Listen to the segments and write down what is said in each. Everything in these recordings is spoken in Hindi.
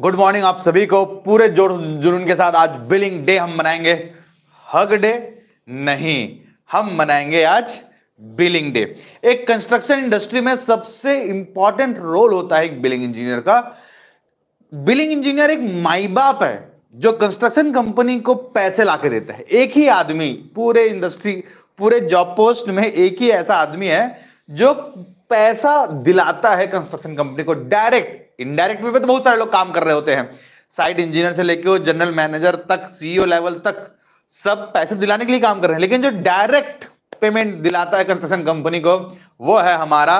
गुड मॉर्निंग आप सभी को पूरे जोर जुनून के साथ आज बिलिंग डे हम मनाएंगे हग डे नहीं हम मनाएंगे आज बिलिंग डे एक कंस्ट्रक्शन इंडस्ट्री में सबसे इंपॉर्टेंट रोल होता है एक बिलिंग इंजीनियर का बिलिंग इंजीनियर एक माई बाप है जो कंस्ट्रक्शन कंपनी को पैसे ला देता है एक ही आदमी पूरे इंडस्ट्री पूरे जॉब पोस्ट में एक ही ऐसा आदमी है जो पैसा दिलाता है कंस्ट्रक्शन कंपनी को डायरेक्ट इनडायरेक्ट वे पे तो बहुत सारे लोग काम कर रहे होते हैं साइट इंजीनियर से लेके जनरल मैनेजर तक सीईओ लेवल e तक सब पैसे दिलाने के लिए काम कर रहे हैं लेकिन जो डायरेक्ट पेमेंट दिलाता है कंस्ट्रक्शन कंपनी को वो है हमारा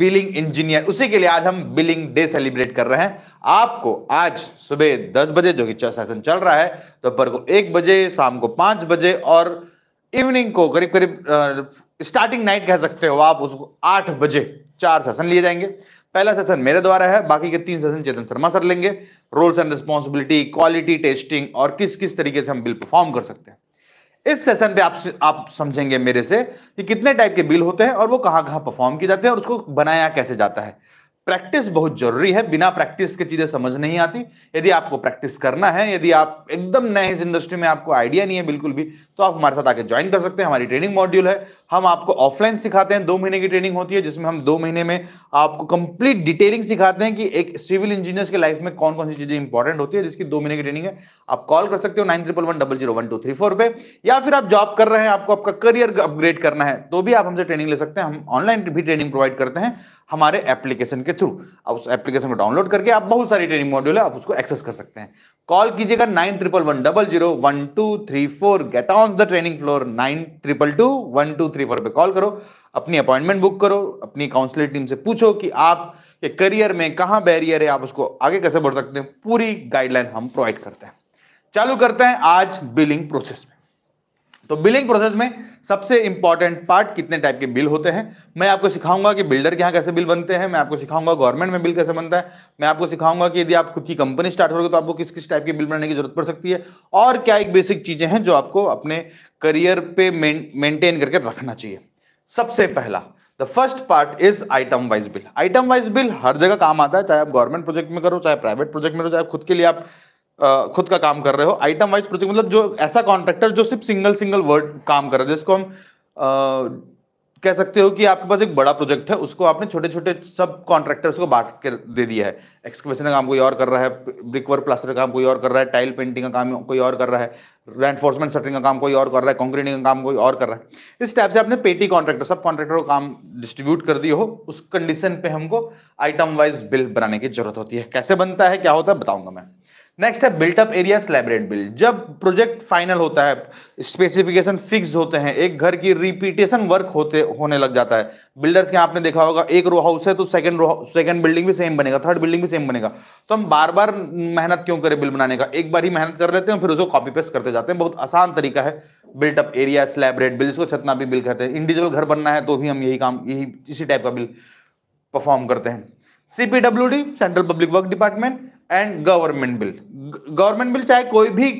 बिलिंग इंजीनियर उसी के लिए आज हम बिलिंग डे सेलिब्रेट कर रहे हैं आपको आज सुबह दस बजे जो कि सेशन चल रहा है दोपहर तो को एक बजे शाम को पांच बजे और इवनिंग को करीब करीब स्टार्टिंग नाइट कह सकते हो आप उसको आठ बजे चार सेशन लिए जाएंगे पहला सेशन मेरे द्वारा है बाकी के तीन सेशन चेतन शर्मा सर लेंगे roles and responsibility quality testing और किस किस तरीके से हम बिल परफॉर्म कर सकते हैं इस सेशन पे आप आप समझेंगे मेरे से कि कितने टाइप के बिल होते हैं और वो कहां कहां परफॉर्म किए जाते हैं और उसको बनाया कैसे जाता है प्रैक्टिस बहुत जरूरी है बिना प्रैक्टिस के चीजें समझ नहीं आती यदि आपको प्रैक्टिस करना है यदि आप एकदम नए इस इंडस्ट्री में आपको आइडिया नहीं है बिल्कुल भी तो आप हमारे साथ आके ज्वाइन कर सकते हैं हमारी ट्रेनिंग मॉड्यूल है हम आपको ऑफलाइन सिखाते हैं दो महीने की ट्रेनिंग होती है जिसमें हम दो महीने में आपको कंप्लीट डिटेलिंग सिखाते हैं कि एक सिविल इंजीनियर के लाइफ में कौन कौन सी चीजें इंपॉर्टेंट होती है जिसकी दो महीने की ट्रेनिंग है आप कॉल कर सकते हो nine triple one double zero one two three four पे या फिर आप जॉब कर रहे हैं आपको आपका करियर अपग्रेड करना है तो भी आप हमसे ट्रेनिंग ले सकते हैं हम ऑनलाइन भी ट्रेनिंग प्रोवाइड करते हैं हमारे एप्लीकेशन के थ्रू उस एप्लीकेशन को डाउनलोड करके आप बहुत सारी ट्रेनिंग मॉड्यूल है आप उसको एक्सेस कर सकते हैं कॉल कीजिएगा nine triple one double zero one two three four get on the training floor nine triple two one two three four पे कॉल करो अपनी अपॉइंटमेंट बुक करो अपनी काउंसलर टीम से पूछो कि आप के करियर में कहा बैरियर है आप उसको आगे कैसे बढ़ सकते हैं पूरी गाइडलाइन हम प्रोवाइड करते हैं चालू करते हैं आज बिलिंग प्रोसेस में तो बिलिंग प्रोसेस में सबसे इंपॉर्टेंट पार्ट कितने टाइप के बिल होते हैं मैं आपको सिखाऊंगा कि बिल्डर के यहाँ कैसे बिल बनते हैं मैं आपको सिखाऊंगा गवर्नमेंट में बिल कैसे बनता है मैं आपको सिखाऊंगा कि यदि आप खुद की कंपनी स्टार्ट करोगे तो आपको किस किस टाइप के बिल बनाने की जरूरत पड़ सकती है और क्या एक बेसिक चीजें हैं जो आपको अपने करियर पे मेंटेन करके रखना चाहिए सबसे पहला the first part is item wise bill item wise bill हर जगह काम आता है चाहे आप गवर्नमेंट प्रोजेक्ट में करो चाहे प्राइवेट प्रोजेक्ट में करो चाहे खुद के लिए आप खुद का काम कर रहे हो आइटम वाइज प्रोजेक्ट मतलब जो ऐसा कॉन्ट्रैक्टर जो सिर्फ सिंगल सिंगल वर्ड काम कर रहे हैं जिसको हम आ, कह सकते हो कि आपके पास एक बड़ा प्रोजेक्ट है उसको आपने छोटे छोटे सब कॉन्ट्रैक्टर्स को बांट कर दे दिया है एक्सकवेशन का काम कोई और कर रहा है ब्रिक वर्क प्लास्टर का काम कोई और कर रहा है टाइल पेंटिंग का काम कोई और कर रहा है रेनफोर्समेंट सटरिंग का काम कोई और कर रहा है कॉन्क्रीटिंग का काम कोई और कर रहा है इस टाइप से आपने पेटी कॉन्ट्रैक्टर सब कॉन्ट्रैक्टर को काम डिस्ट्रीब्यूट कर दिए हो उस कंडीशन पे हमको आइटम वाइज बिल बनाने की जरूरत होती है कैसे बनता है क्या होता है बताऊंगा मैं नेक्स्ट है बिल्टअप एरिया स्लैबरेट बिल जब प्रोजेक्ट फाइनल होता है स्पेसिफिकेशन फिक्स होते हैं एक घर की रिपीटेशन वर्क होते होने लग जाता है बिल्डर्स के आपने देखा होगा एक रो हाउस है तो सेकंड रो सेकंड बिल्डिंग भी सेम बनेगा थर्ड बिल्डिंग भी सेम बनेगा तो हम बार बार मेहनत क्यों करें बिल बनाने का एक बार ही मेहनत कर लेते हैं फिर उसको कॉपी पेस्ट करते जाते हैं बहुत आसान तरीका है बिल्टअप एरिया स्लैबरेट बिल इसको छतना भी बिल कहते हैं इंडिविजुअल घर बनना है तो भी हम यही काम यही इसी टाइप का बिल परफॉर्म करते हैं the central public work department and government bill government bill चाहे कोई भी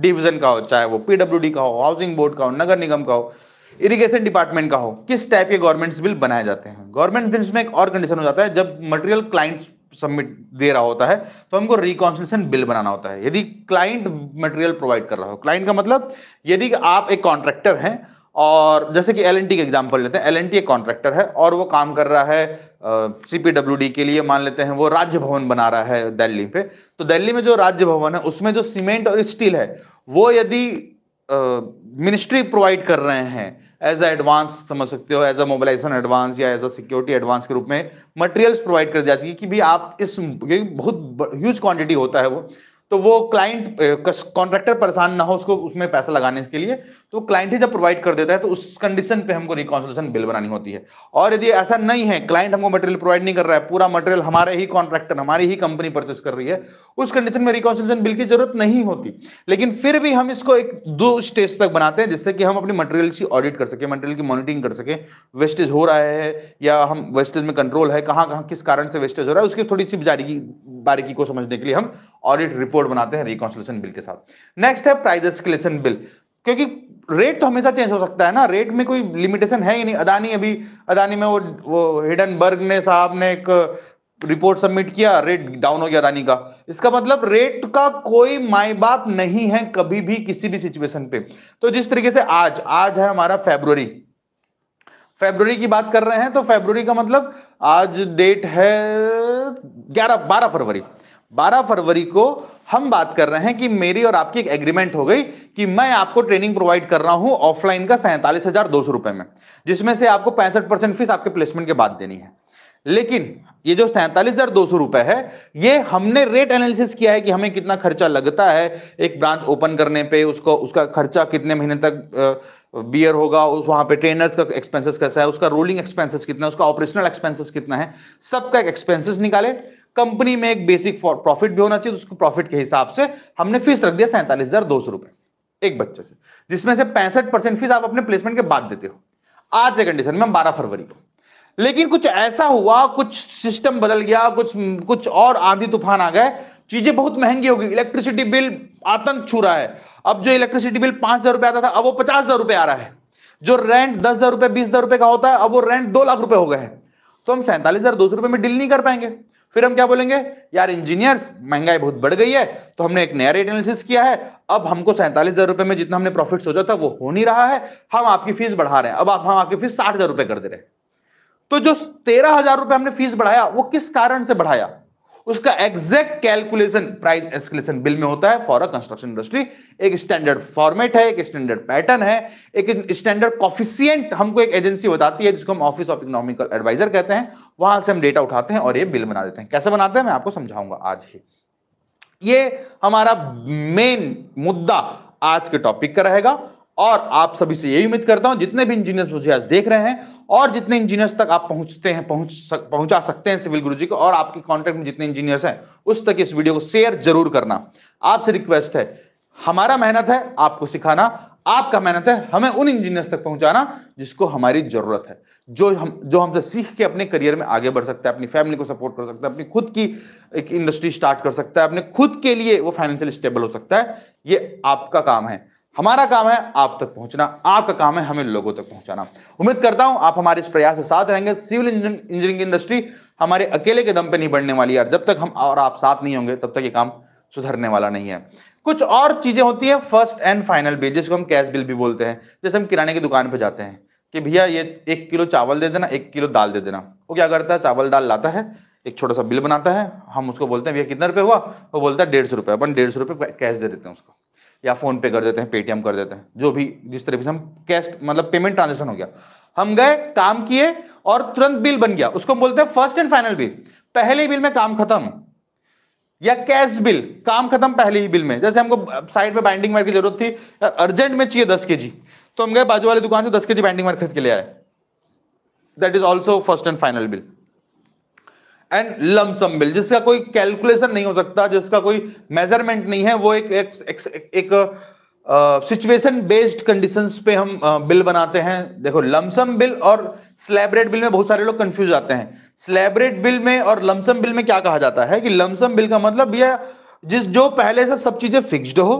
डिवीजन का हो चाहे वो पीडब्ल्यूडी का हो हाउसिंग बोर्ड का हो नगर निगम का हो इरिगेशन डिपार्टमेंट का हो किस टाइप के गवर्नमेंट्स बिल बनाए जाते हैं गवर्नमेंट बिल्स में एक और कंडीशन हो जाता है जब मटेरियल क्लाइंट सबमिट दे रहा होता है तो हमको रिकॉन्सिलेशन बिल बनाना होता है यदि क्लाइंट मटेरियल प्रोवाइड कर रहा हो क्लाइंट का मतलब यदि आप एक कॉन्ट्रैक्टर हैं और जैसे कि एल एन टी का एग्जाम्पल लेते हैं एल एन एक कॉन्ट्रैक्टर है और वो काम कर रहा है सीपीडब्ल्यूडी के लिए मान लेते हैं वो राज्य भवन बना रहा है दिल्ली पे तो दिल्ली में जो राज्य भवन है उसमें जो सीमेंट और स्टील है वो यदि मिनिस्ट्री प्रोवाइड कर रहे हैं एज अ एडवांस समझ सकते हो एज अ मोबिलाइजेशन एडवांस या एज अ सिक्योरिटी एडवांस के रूप में मटेरियल्स प्रोवाइड कर जाती है कि भी आप इस बहुत ह्यूज क्वांटिटी होता है वो तो वो क्लाइंट कॉन्ट्रैक्टर परेशान ना हो उसको उसमें पैसा लगाने के लिए तो क्लाइंट ही जब प्रोवाइड कर देता है तो उस कंडीशन पे हमको रिकॉन्सुलेशन बिल बनानी होती है और यदि ऐसा नहीं है क्लाइंट हमको मटेरियल प्रोवाइड नहीं कर रहा है पूरा मटेरियल हमारे ही कॉन्ट्रैक्टर हमारी ही कंपनी परचेस कर रही है उस कंडीशन में रिकॉन्सुलेशन बिल की जरूरत नहीं होती लेकिन फिर भी हम इसको एक दो स्टेज तक बनाते हैं जिससे कि हम अपनी मटेरियल की ऑडिट कर सके मटेरियल की मॉनिटरिंग कर सके वेस्टेज हो रहा है या हम वेस्टेज में कंट्रोल है कहाँ कहाँ किस कारण से वेस्टेज हो रहा है उसकी थोड़ी सी बारीकी बारीकी को समझने के लिए हम ऑडिट रिपोर्ट बनाते हैं रिकॉन्सुलेशन बिल के साथ नेक्स्ट है प्राइस एस्केलेशन बिल क्योंकि रेट तो हमेशा चेंज हो सकता है ना रेट में कोई लिमिटेशन है ही नहीं अदानी अभी अदानी में वो वो बर्ग ने साहब ने एक रिपोर्ट सबमिट किया रेट डाउन हो गया अदानी का इसका मतलब रेट का कोई माए बाप नहीं है कभी भी किसी भी सिचुएशन पे तो जिस तरीके से आज आज है हमारा फेब्रुवरी फेब्रुवरी की बात कर रहे हैं तो फेब्रुवरी का मतलब आज डेट है ग्यारह बारह फरवरी बारह फरवरी को हम बात कर रहे हैं कि मेरी और आपकी एक एग्रीमेंट हो गई कि मैं आपको ट्रेनिंग प्रोवाइड कर रहा हूं ऑफलाइन का सैंतालीस हजार दो सौ रुपए में जिसमें से आपको पैंसठ परसेंट फीस आपके प्लेसमेंट के बाद देनी है लेकिन ये जो सैंतालीस हजार दो सौ रुपए है ये हमने रेट एनालिसिस किया है कि हमें कितना खर्चा लगता है एक ब्रांच ओपन करने पे उसको उसका खर्चा कितने महीने तक बियर होगा उस वहां पे ट्रेनर्स का एक्सपेंसेस कैसा है उसका रोलिंग एक्सपेंसेस कितना है उसका ऑपरेशनल एक्सपेंसेस कितना है सबका एक एक्सपेंसेस निकाले कंपनी में एक बेसिक प्रॉफिट भी होना चाहिए तो उसको प्रॉफिट के हिसाब से हमने फीस रख दिया सैंतालीस हजार दो सौ रुपए एक बच्चे से जिसमें से पैंसठ परसेंट फीस आप अपने प्लेसमेंट के बाद देते हो आज के कंडीशन में बारह फरवरी को लेकिन कुछ ऐसा हुआ कुछ सिस्टम बदल गया कुछ कुछ और आंधी तूफान आ गए चीजें बहुत महंगी होगी इलेक्ट्रिसिटी बिल आतंक छू रहा है अब जो इलेक्ट्रिसिटी बिल पांच हजार रुपए आता था अब वो पचास हजार रुपए आ रहा है जो रेंट दस हजार रुपए बीस हजार रुपए का होता है अब वो रेंट दो लाख रुपए हो गए हैं तो हम सैंतालीस हजार दो सौ रुपए में डील नहीं कर पाएंगे फिर हम क्या बोलेंगे यार इंजीनियर्स महंगाई बहुत बढ़ गई है तो हमने एक नया रेट एनालिसिस किया है अब हमको सैंतालीस हजार रुपए में जितना हमने प्रॉफिट सोचा था वो हो नहीं रहा है हम आपकी फीस बढ़ा रहे हैं अब आप हम आपकी फीस साठ हजार रुपए कर दे रहे हैं तो जो तेरह हजार रुपए हमने फीस बढ़ाया वो किस कारण से बढ़ाया उसका exact calculation price escalation bill में होता है फॉर अ कंस्ट्रक्शन इंडस्ट्री एक स्टैंडर्ड फॉर्मेट है एक स्टैंडर्ड पैटर्न है एक स्टैंडर्ड कॉफिशियंट हमको एक एजेंसी बताती है जिसको हम ऑफिस ऑफ इकोनॉमिकल एडवाइजर कहते हैं वहां से हम डेटा उठाते हैं और ये बिल बना देते हैं कैसे बनाते हैं मैं आपको समझाऊंगा आज ही ये हमारा मेन मुद्दा आज के टॉपिक का रहेगा और आप सभी से यही उम्मीद करता हूं जितने भी इंजीनियर्स मुझे आज देख रहे हैं और जितने इंजीनियर्स तक आप पहुंचते हैं पहुंच सक, पहुंचा सकते हैं सिविल गुरु जी को और आपके कॉन्टेक्ट में जितने इंजीनियर्स हैं उस तक इस वीडियो को शेयर जरूर करना आपसे रिक्वेस्ट है हमारा मेहनत है आपको सिखाना आपका मेहनत है हमें उन इंजीनियर्स तक पहुंचाना जिसको हमारी जरूरत है जो हम जो हमसे सीख के अपने करियर में आगे बढ़ सकता है अपनी फैमिली को सपोर्ट कर सकता है अपनी खुद की एक इंडस्ट्री स्टार्ट कर सकता है अपने खुद के लिए वो फाइनेंशियल स्टेबल हो सकता है ये आपका काम है हमारा काम है आप तक पहुंचना आपका काम है हमें लोगों तक पहुंचाना उम्मीद करता हूं आप हमारे इस प्रयास के साथ रहेंगे सिविल इंजीनियरिंग इंडस्ट्री हमारे अकेले के दम पे नहीं बढ़ने वाली यार जब तक हम और आप साथ नहीं होंगे तब तक ये काम सुधरने वाला नहीं है कुछ और चीजें होती हैं फर्स्ट एंड फाइनल बिल जिसको हम कैश बिल भी बोलते हैं जैसे हम किराने की दुकान पर जाते हैं कि भैया ये एक किलो चावल दे देना एक किलो दाल दे देना वो क्या करता है चावल दाल लाता है एक छोटा सा बिल बनाता है हम उसको बोलते हैं भैया कितना रुपये हुआ वो बोलता है डेढ़ सौ रुपये अपन डेढ़ सौ रुपये कैश दे देते हैं उसको या फोन पे कर देते हैं पेटीएम कर देते हैं जो भी जिस तरीके से हम कैश मतलब पेमेंट ट्रांजेक्शन हो गया हम गए काम किए और तुरंत बिल बन गया उसको बोलते हैं फर्स्ट एंड फाइनल बिल पहले बिल में काम खत्म या कैश बिल काम खत्म पहले ही बिल में जैसे हमको साइड पे बाइंडिंग वायर की जरूरत थी अर्जेंट में चाहिए दस के जी तो हम गए बाजू वाली दुकान से दस के जी बाइंडिंग वायर खरीद के ले आए that is also first and final bill and lump sum bill जिसका कोई कैलकुलेशन नहीं हो सकता जिसका कोई मेजरमेंट नहीं है वो एक एक, एक, एक, एक सिचुएशन बेस्ड कंडीशन पे हम बिल uh, बनाते हैं देखो लमसम बिल और स्लैबरेट बिल में बहुत सारे लोग कंफ्यूज आते हैं स्लैबरेट बिल में और लमसम बिल में क्या कहा जाता है कि लमसम बिल का मतलब यह जिस जो पहले से सब चीजें फिक्स्ड हो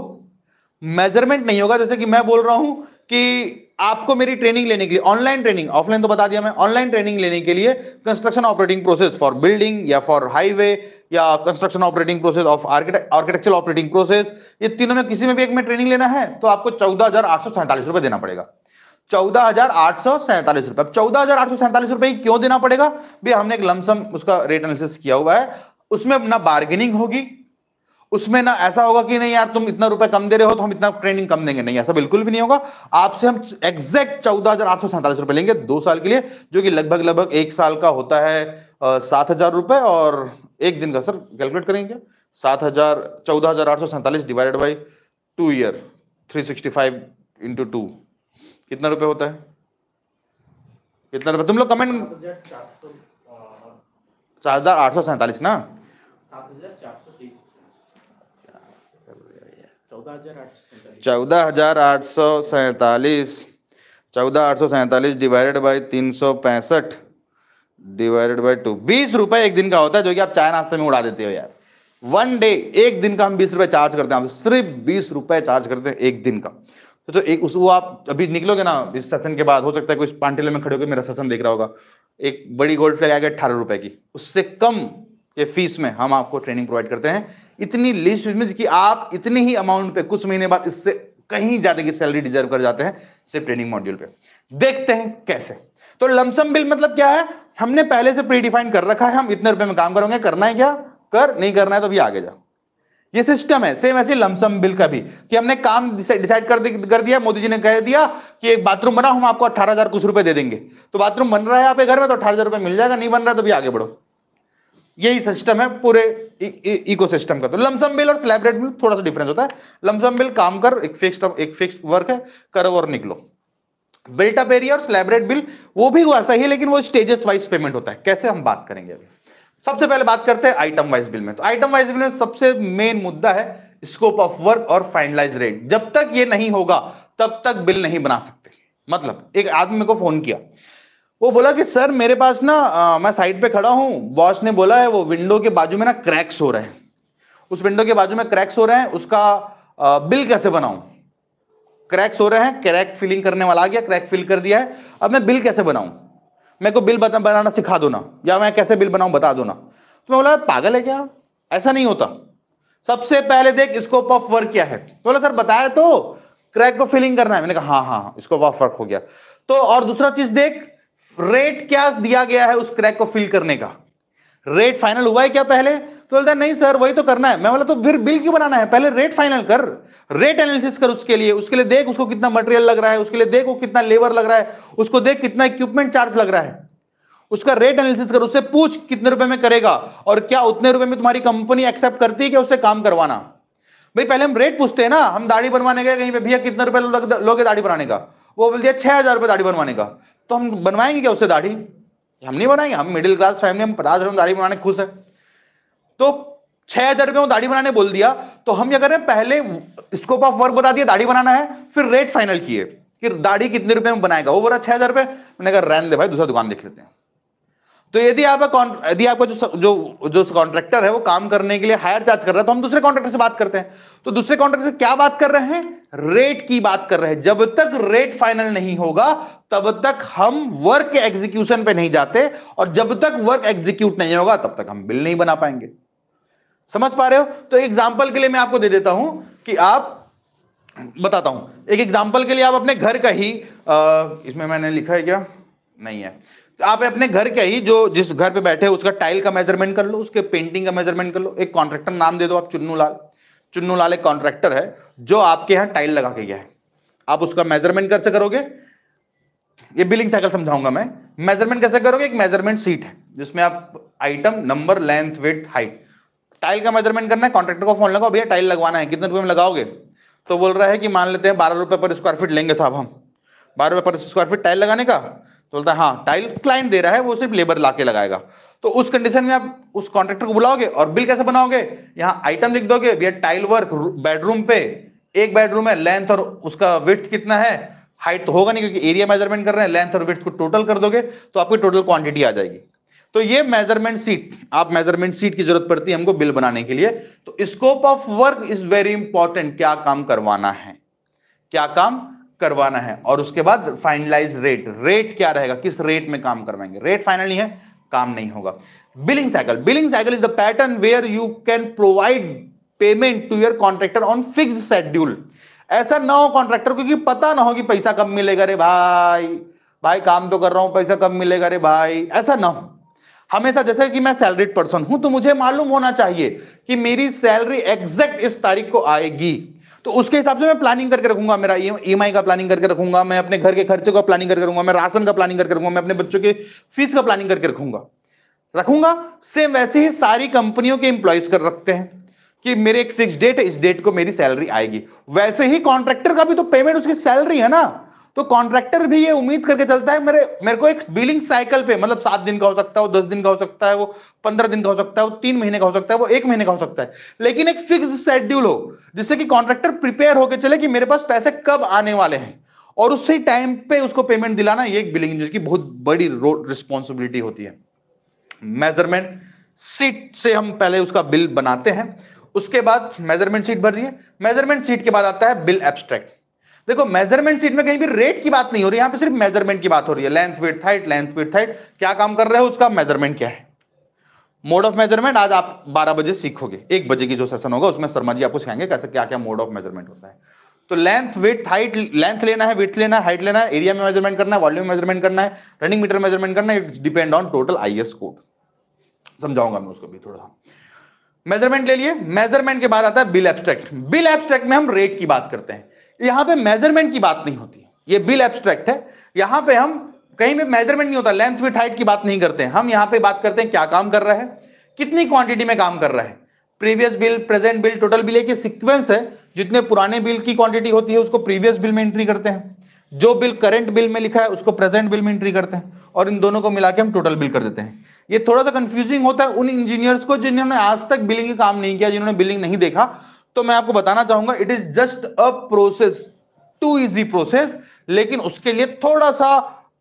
मेजरमेंट नहीं होगा जैसे कि मैं बोल रहा हूं कि आपको मेरी ट्रेनिंग लेने के लिए ऑनलाइन ट्रेनिंग ऑफलाइन तो बता दिया मैं ऑनलाइन ट्रेनिंग लेने के लिए construction operating process for building या फॉर हाईवे या construction operating process of architecture operating process ये तीनों में किसी में भी एक में ट्रेनिंग लेना है तो आपको चौदह हजार आठ सौ सैंतालीस रुपए देना पड़ेगा चौदह हजार आठ सौ सैंतालीस रुपए चौदह हजार आठ सौ सैंतालीस रुपए क्यों देना पड़ेगा भी हमने एक लमसम उसका रेट एनालिसिस किया हुआ है उसमें ना बार्गेनिंग होगी उसमें ना ऐसा होगा कि नहीं यार तुम इतना रुपए कम दे रहे हो तो हम इतना ट्रेनिंग कम देंगे नहीं ऐसा बिल्कुल भी नहीं होगा आपसे हम एग्जैक्ट चौदह हजार आठ सौ सैंतालीस रुपए लेंगे दो साल के लिए जो कि लगभग लगभग एक साल का होता है सात हजार रुपए और एक दिन का सर कैलकुलेट करेंगे सात हजार चौदह हजार आठ सौ सैंतालीस divided by two year three sixty five into two कितना रुपए होता है कितना रुपए तुम लोग कमेंट चार हजार आठ सौ सैंतालीस ना चौदह हजार आठ सौ सैतालीस चौदह आठ सौ सैतालीस डिवाइडेड बाई तीन सौ पैंसठ डिवाइडेड बाई टू बीस रुपए एक दिन का होता है जो कि आप चाय नाश्ते में उड़ा देते हो यार वन डे एक दिन का हम बीस रुपए चार्ज करते हैं आप सिर्फ बीस रुपए चार्ज करते हैं एक दिन का तो जो एक उस वो आप अभी निकलोगे ना इस सेशन के बाद हो सकता है कोई पांटिले में खड़े होकर मेरा सेशन देख रहा होगा एक बड़ी गोल्ड फ्लैग आएगा अठारह रुपए की उससे कम के फीस में हम आपको ट्रेनिंग प्रोवाइड करते हैं इतनी लीस्ट कि आप इतने ही अमाउंट पे कुछ महीने बाद इससे कहीं ज्यादा की सैलरी डिजर्व कर जाते हैं सिर्फ ट्रेनिंग मॉड्यूल पे देखते हैं कैसे तो लमसम बिल मतलब क्या है हमने पहले से प्रीडिफाइन कर रखा है हम इतने रुपए में काम करोगे करना है क्या कर नहीं करना है तो भी आगे जा ये सिस्टम है सेम ऐसे लमसम बिल का भी कि हमने काम डिसाइड कर, कर दिया मोदी जी ने कह दिया कि एक बाथरूम बना हम आपको अठारह हजार कुछ रुपए दे देंगे तो बाथरूम बन रहा है आपके घर में तो अठारह हजार रुपए मिल जाएगा नहीं बन रहा है तो भी आगे बढ़ो यही सिस्टम है पूरे इको e, सिस्टम e, का तो लमसम बिल और स्लैब रेट में थोड़ा सा डिफरेंस होता है लमसम बिल काम कर एक फिक्स एक फिक्स वर्क है करो और निकलो बिल्टअप एरिया और स्लैब रेट बिल वो भी वैसा ही लेकिन वो स्टेजेस वाइज पेमेंट होता है कैसे हम बात करेंगे अभी सबसे पहले बात करते हैं आइटम वाइज बिल में तो आइटम वाइज बिल में सबसे मेन मुद्दा है स्कोप ऑफ वर्क और फाइनलाइज रेट जब तक ये नहीं होगा तब तक बिल नहीं बना सकते मतलब एक आदमी को फोन किया वो बोला कि सर मेरे पास ना आ, मैं साइड पे खड़ा हूँ बॉस ने बोला है वो विंडो के बाजू में ना क्रैक्स हो रहे हैं उस विंडो के बाजू में क्रैक्स हो रहे हैं उसका आ, बिल कैसे बनाऊं क्रैक्स हो रहे हैं क्रैक फिलिंग करने वाला आ गया क्रैक फिल कर दिया है अब मैं बिल कैसे बनाऊं मेरे को बिल बता, बनाना सिखा दो ना या मैं कैसे बिल बनाऊं बता दो ना तो मैं बोला पागल है क्या ऐसा नहीं होता सबसे पहले देख स्कोप ऑफ वर्क क्या है तो बोला सर बताया तो क्रैक को फिलिंग करना है मैंने कहा हाँ हाँ स्कोप ऑफ वर्क हो गया तो और दूसरा चीज देख रेट क्या दिया गया है उस क्रैक को फिल करने का रेट फाइनल हुआ है क्या पहले तो बोलता है नहीं सर वही तो करना है मैं बोला तो फिर बिल क्यों बनाना है पहले रेट फाइनल कर रेट एनालिसिस कर उसके लिए उसके लिए देख उसको कितना मटेरियल लग रहा है उसके लिए देख वो कितना लेबर लग रहा है उसको देख कितना इक्विपमेंट चार्ज लग रहा है उसका रेट एनालिसिस कर उससे पूछ कितने रुपए में करेगा और क्या उतने रुपए में तुम्हारी कंपनी एक्सेप्ट करती है क्या उससे काम करवाना भाई पहले हम रेट पूछते हैं ना हम दाढ़ी बनवाने गए कहीं पे भैया कितने रुपए लोगे दाढ़ी बनाने का वो बोल दिया छह हजार रुपए दाढ़ी बनवाने का तो हम बनवाएंगे क्या उससे दाढ़ी हम नहीं बनाएंगे हम मिडिल क्लास फैमिली हम पचास हजार दाढ़ी बनाने खुश है तो छह हजार रुपये दाढ़ी बनाने बोल दिया तो हम क्या करें पहले स्कोप ऑफ वर्क बता दिया दाढ़ी बनाना है फिर रेट फाइनल किए कि दाढ़ी कितने रुपए में बनाएगा वो बोला छह हजार रुपए मैंने कहा रहने दे भाई दूसरा दुकान देख लेते हैं तो यदि आप यदि आपका जो जो जो कॉन्ट्रैक्टर है वो काम करने के लिए हायर चार्ज कर रहा है तो हम दूसरे कॉन्ट्रैक्टर से बात करते हैं तो दूसरे कॉन्ट्रैक्टर से क्या बात कर रहे हैं रेट की बात कर रहे हैं जब तक रेट फाइनल नहीं होगा तब तक हम वर्क के एग्जीक्यूशन पे नहीं जाते और जब तक वर्क एग्जीक्यूट नहीं होगा तब तक हम बिल नहीं बना पाएंगे समझ पा रहे हो तो एग्जाम्पल के लिए मैं आपको दे देता हूं कि आप बताता हूं एक एग्जाम्पल के लिए आप अपने घर का ही आ, इसमें मैंने लिखा है क्या नहीं है तो आप अपने घर का ही जो जिस घर पे बैठे उसका टाइल का मेजरमेंट कर लो उसके पेंटिंग का मेजरमेंट कर लो एक कॉन्ट्रेक्टर नाम दे दो आप चुन्नू लाल चुन्नू लाल एक कॉन्ट्रेक्टर है जो आपके यहाँ टाइल लगा के गया है आप उसका मेजरमेंट कर से करोगे ये बिलिंग साइकिल समझाऊंगा मैं मेजरमेंट कैसे करोगे एक मेजरमेंट सीट है जिसमें आप item number length with height tile का मेजरमेंट करना है कॉन्ट्रेक्टर को फोन लगाओ भैया टाइल लगवाना है कितने रुपए में लगाओगे तो बोल रहा है कि मान लेते हैं बारह रुपये पर स्क्वायर फीट लेंगे साहब हम बारह रुपये पर स्क्वायर फीट टाइल लगाने का तो बोलता है हाँ टाइल क्लाइंट दे रहा है वो सिर्फ लेबर ला के लगाएगा तो उस कंडीशन में आप उस कॉन्ट्रेक्टर को बुलाओगे और बिल कैसे बनाओगे यहाँ आइटम लिख दोगे भैया टाइल वर्क बेडरूम पे एक बेडरूम है लेंथ और उसका विथ कितना है हाइट तो होगा नहीं क्योंकि एरिया मेजरमेंट कर रहे हैं लेंथ और विथ को टोटल कर दोगे तो आपकी टोटल क्वांटिटी आ जाएगी तो ये मेजरमेंट सीट आप मेजरमेंट सीट की जरूरत पड़ती है हमको बिल बनाने के लिए तो scope of work is very important क्या काम करवाना है क्या काम करवाना है और उसके बाद फाइनलाइज रेट रेट क्या रहेगा किस रेट में काम करवाएंगे रेट फाइनल नहीं है काम नहीं होगा billing cycle billing cycle is the pattern where you can provide payment to your contractor on fix schedule ऐसा ना हो कॉन्ट्रैक्टर क्योंकि पता ना हो कि पैसा कम मिलेगा रे भाई भाई काम तो कर रहा हूं पैसा कम मिलेगा रे भाई ऐसा ना हो हमेशा जैसे कि मैं सैलरीड पर्सन हूं तो मुझे मालूम होना चाहिए कि मेरी सैलरी एग्जैक्ट इस तारीख को आएगी तो उसके हिसाब से मैं प्लानिंग करके रखूंगा मेरा ई e e का प्लानिंग करके रखूंगा मैं अपने घर के खर्चे का प्लानिंग करके रखूंगा मैं राशन का प्लानिंग करके रखूंगा मैं अपने बच्चों के फीस का प्लानिंग करके रखूंगा रखूंगा सेम वैसे ही सारी कंपनियों के इंप्लॉयज कर रखते हैं कि मेरे एक फिक्स डेट है इस डेट को मेरी सैलरी आएगी वैसे ही कॉन्ट्रैक्टर का भी तो पेमेंट उसकी सैलरी है ना तो कॉन्ट्रैक्टर भी ये उम्मीद करके चलता है मेरे मेरे को एक बिलिंग साइकिल पे मतलब सात दिन का हो सकता है वो दस दिन का हो सकता है वो पंद्रह दिन का हो सकता है वो तीन महीने का हो सकता है वो एक महीने का हो सकता है लेकिन एक फिक्स शेड्यूल हो जिससे कि कॉन्ट्रैक्टर प्रिपेयर होकर चले कि मेरे पास पैसे कब आने वाले हैं और उसी टाइम पे उसको पेमेंट दिलाना ये एक बिलिंग इंजीनियर की बहुत बड़ी रिस्पॉन्सिबिलिटी होती है मेजरमेंट सीट से हम पहले उसका बिल बनाते हैं उसके बाद मेजरमेंट सीट भर दिए मेजरमेंट सीट के बाद आता है बिल एब्स्ट्रैक्ट देखो मेजरमेंट सीट में कहीं भी रेट की बात नहीं हो रही यहां पे सिर्फ मेजरमेंट की बात हो रही है length with height length with height क्या काम कर रहे हो उसका मेजरमेंट क्या है मोड ऑफ मेजरमेंट आज आप 12 बजे सीखोगे एक बजे की जो सेशन होगा उसमें शर्मा जी आपको सिखाएंगे कैसे क्या क्या मोड ऑफ मेजरमेंट होता है तो लेंथ विथ हाइट लेंथ लेना है विथ लेना है हाइट लेना है एरिया में मेजरमेंट करना है वॉल्यूम मेजरमेंट करना है रनिंग मीटर मेजरमेंट करना है it depend on total I code समझाऊंगा मैं उसको भी थोड़ा सा मेजरमेंट ले लिए मेजरमेंट के बाद आता है बिल एब्स्ट्रैक्ट बिल एब्स्ट्रैक्ट में हम रेट की बात करते हैं यहां पे मेजरमेंट की बात नहीं होती ये बिल एब्स्ट्रैक्ट है यहां पे हम कहीं पे मेजरमेंट नहीं होता लेंथ विथ हाइट की बात नहीं करते हम यहां पे बात करते हैं क्या काम कर रहा है कितनी क्वांटिटी में काम कर रहा है previous bill present bill total bill एक सिक्वेंस है जितने पुराने बिल की क्वांटिटी होती है उसको प्रीवियस बिल में एंट्री करते हैं जो बिल करेंट बिल में लिखा है उसको प्रेजेंट बिल में एंट्री करते हैं और इन दोनों को मिला के हम टोटल बिल कर देते हैं ये थोड़ा सा कंफ्यूजिंग होता है उन इंजीनियर्स को जिन्होंने आज तक बिलिंग का काम नहीं किया जिन्होंने बिलिंग नहीं देखा तो मैं आपको बताना चाहूंगा it is just a process to easy process लेकिन उसके लिए थोड़ा सा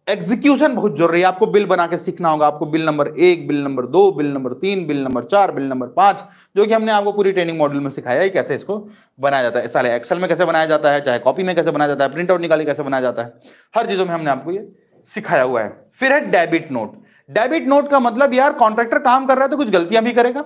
एग्जीक्यूशन बहुत जरूरी है आपको बिल बना के सीखना होगा आपको बिल नंबर एक बिल नंबर दो बिल नंबर तीन बिल नंबर चार बिल नंबर पांच जो कि हमने आपको पूरी ट्रेनिंग मॉड्यूल में सिखाया है कैसे इसको बनाया जाता है साले एक्सेल में कैसे बनाया जाता है चाहे कॉपी में कैसे बनाया जाता है प्रिंट आउट निकाली कैसे बनाया जाता है हर चीजों में हमने आपको ये सिखाया हुआ है फिर है डेबिट नोट डेबिट नोट का मतलब यार कॉन्ट्रैक्टर काम कर रहा है तो कुछ गलतियां भी करेगा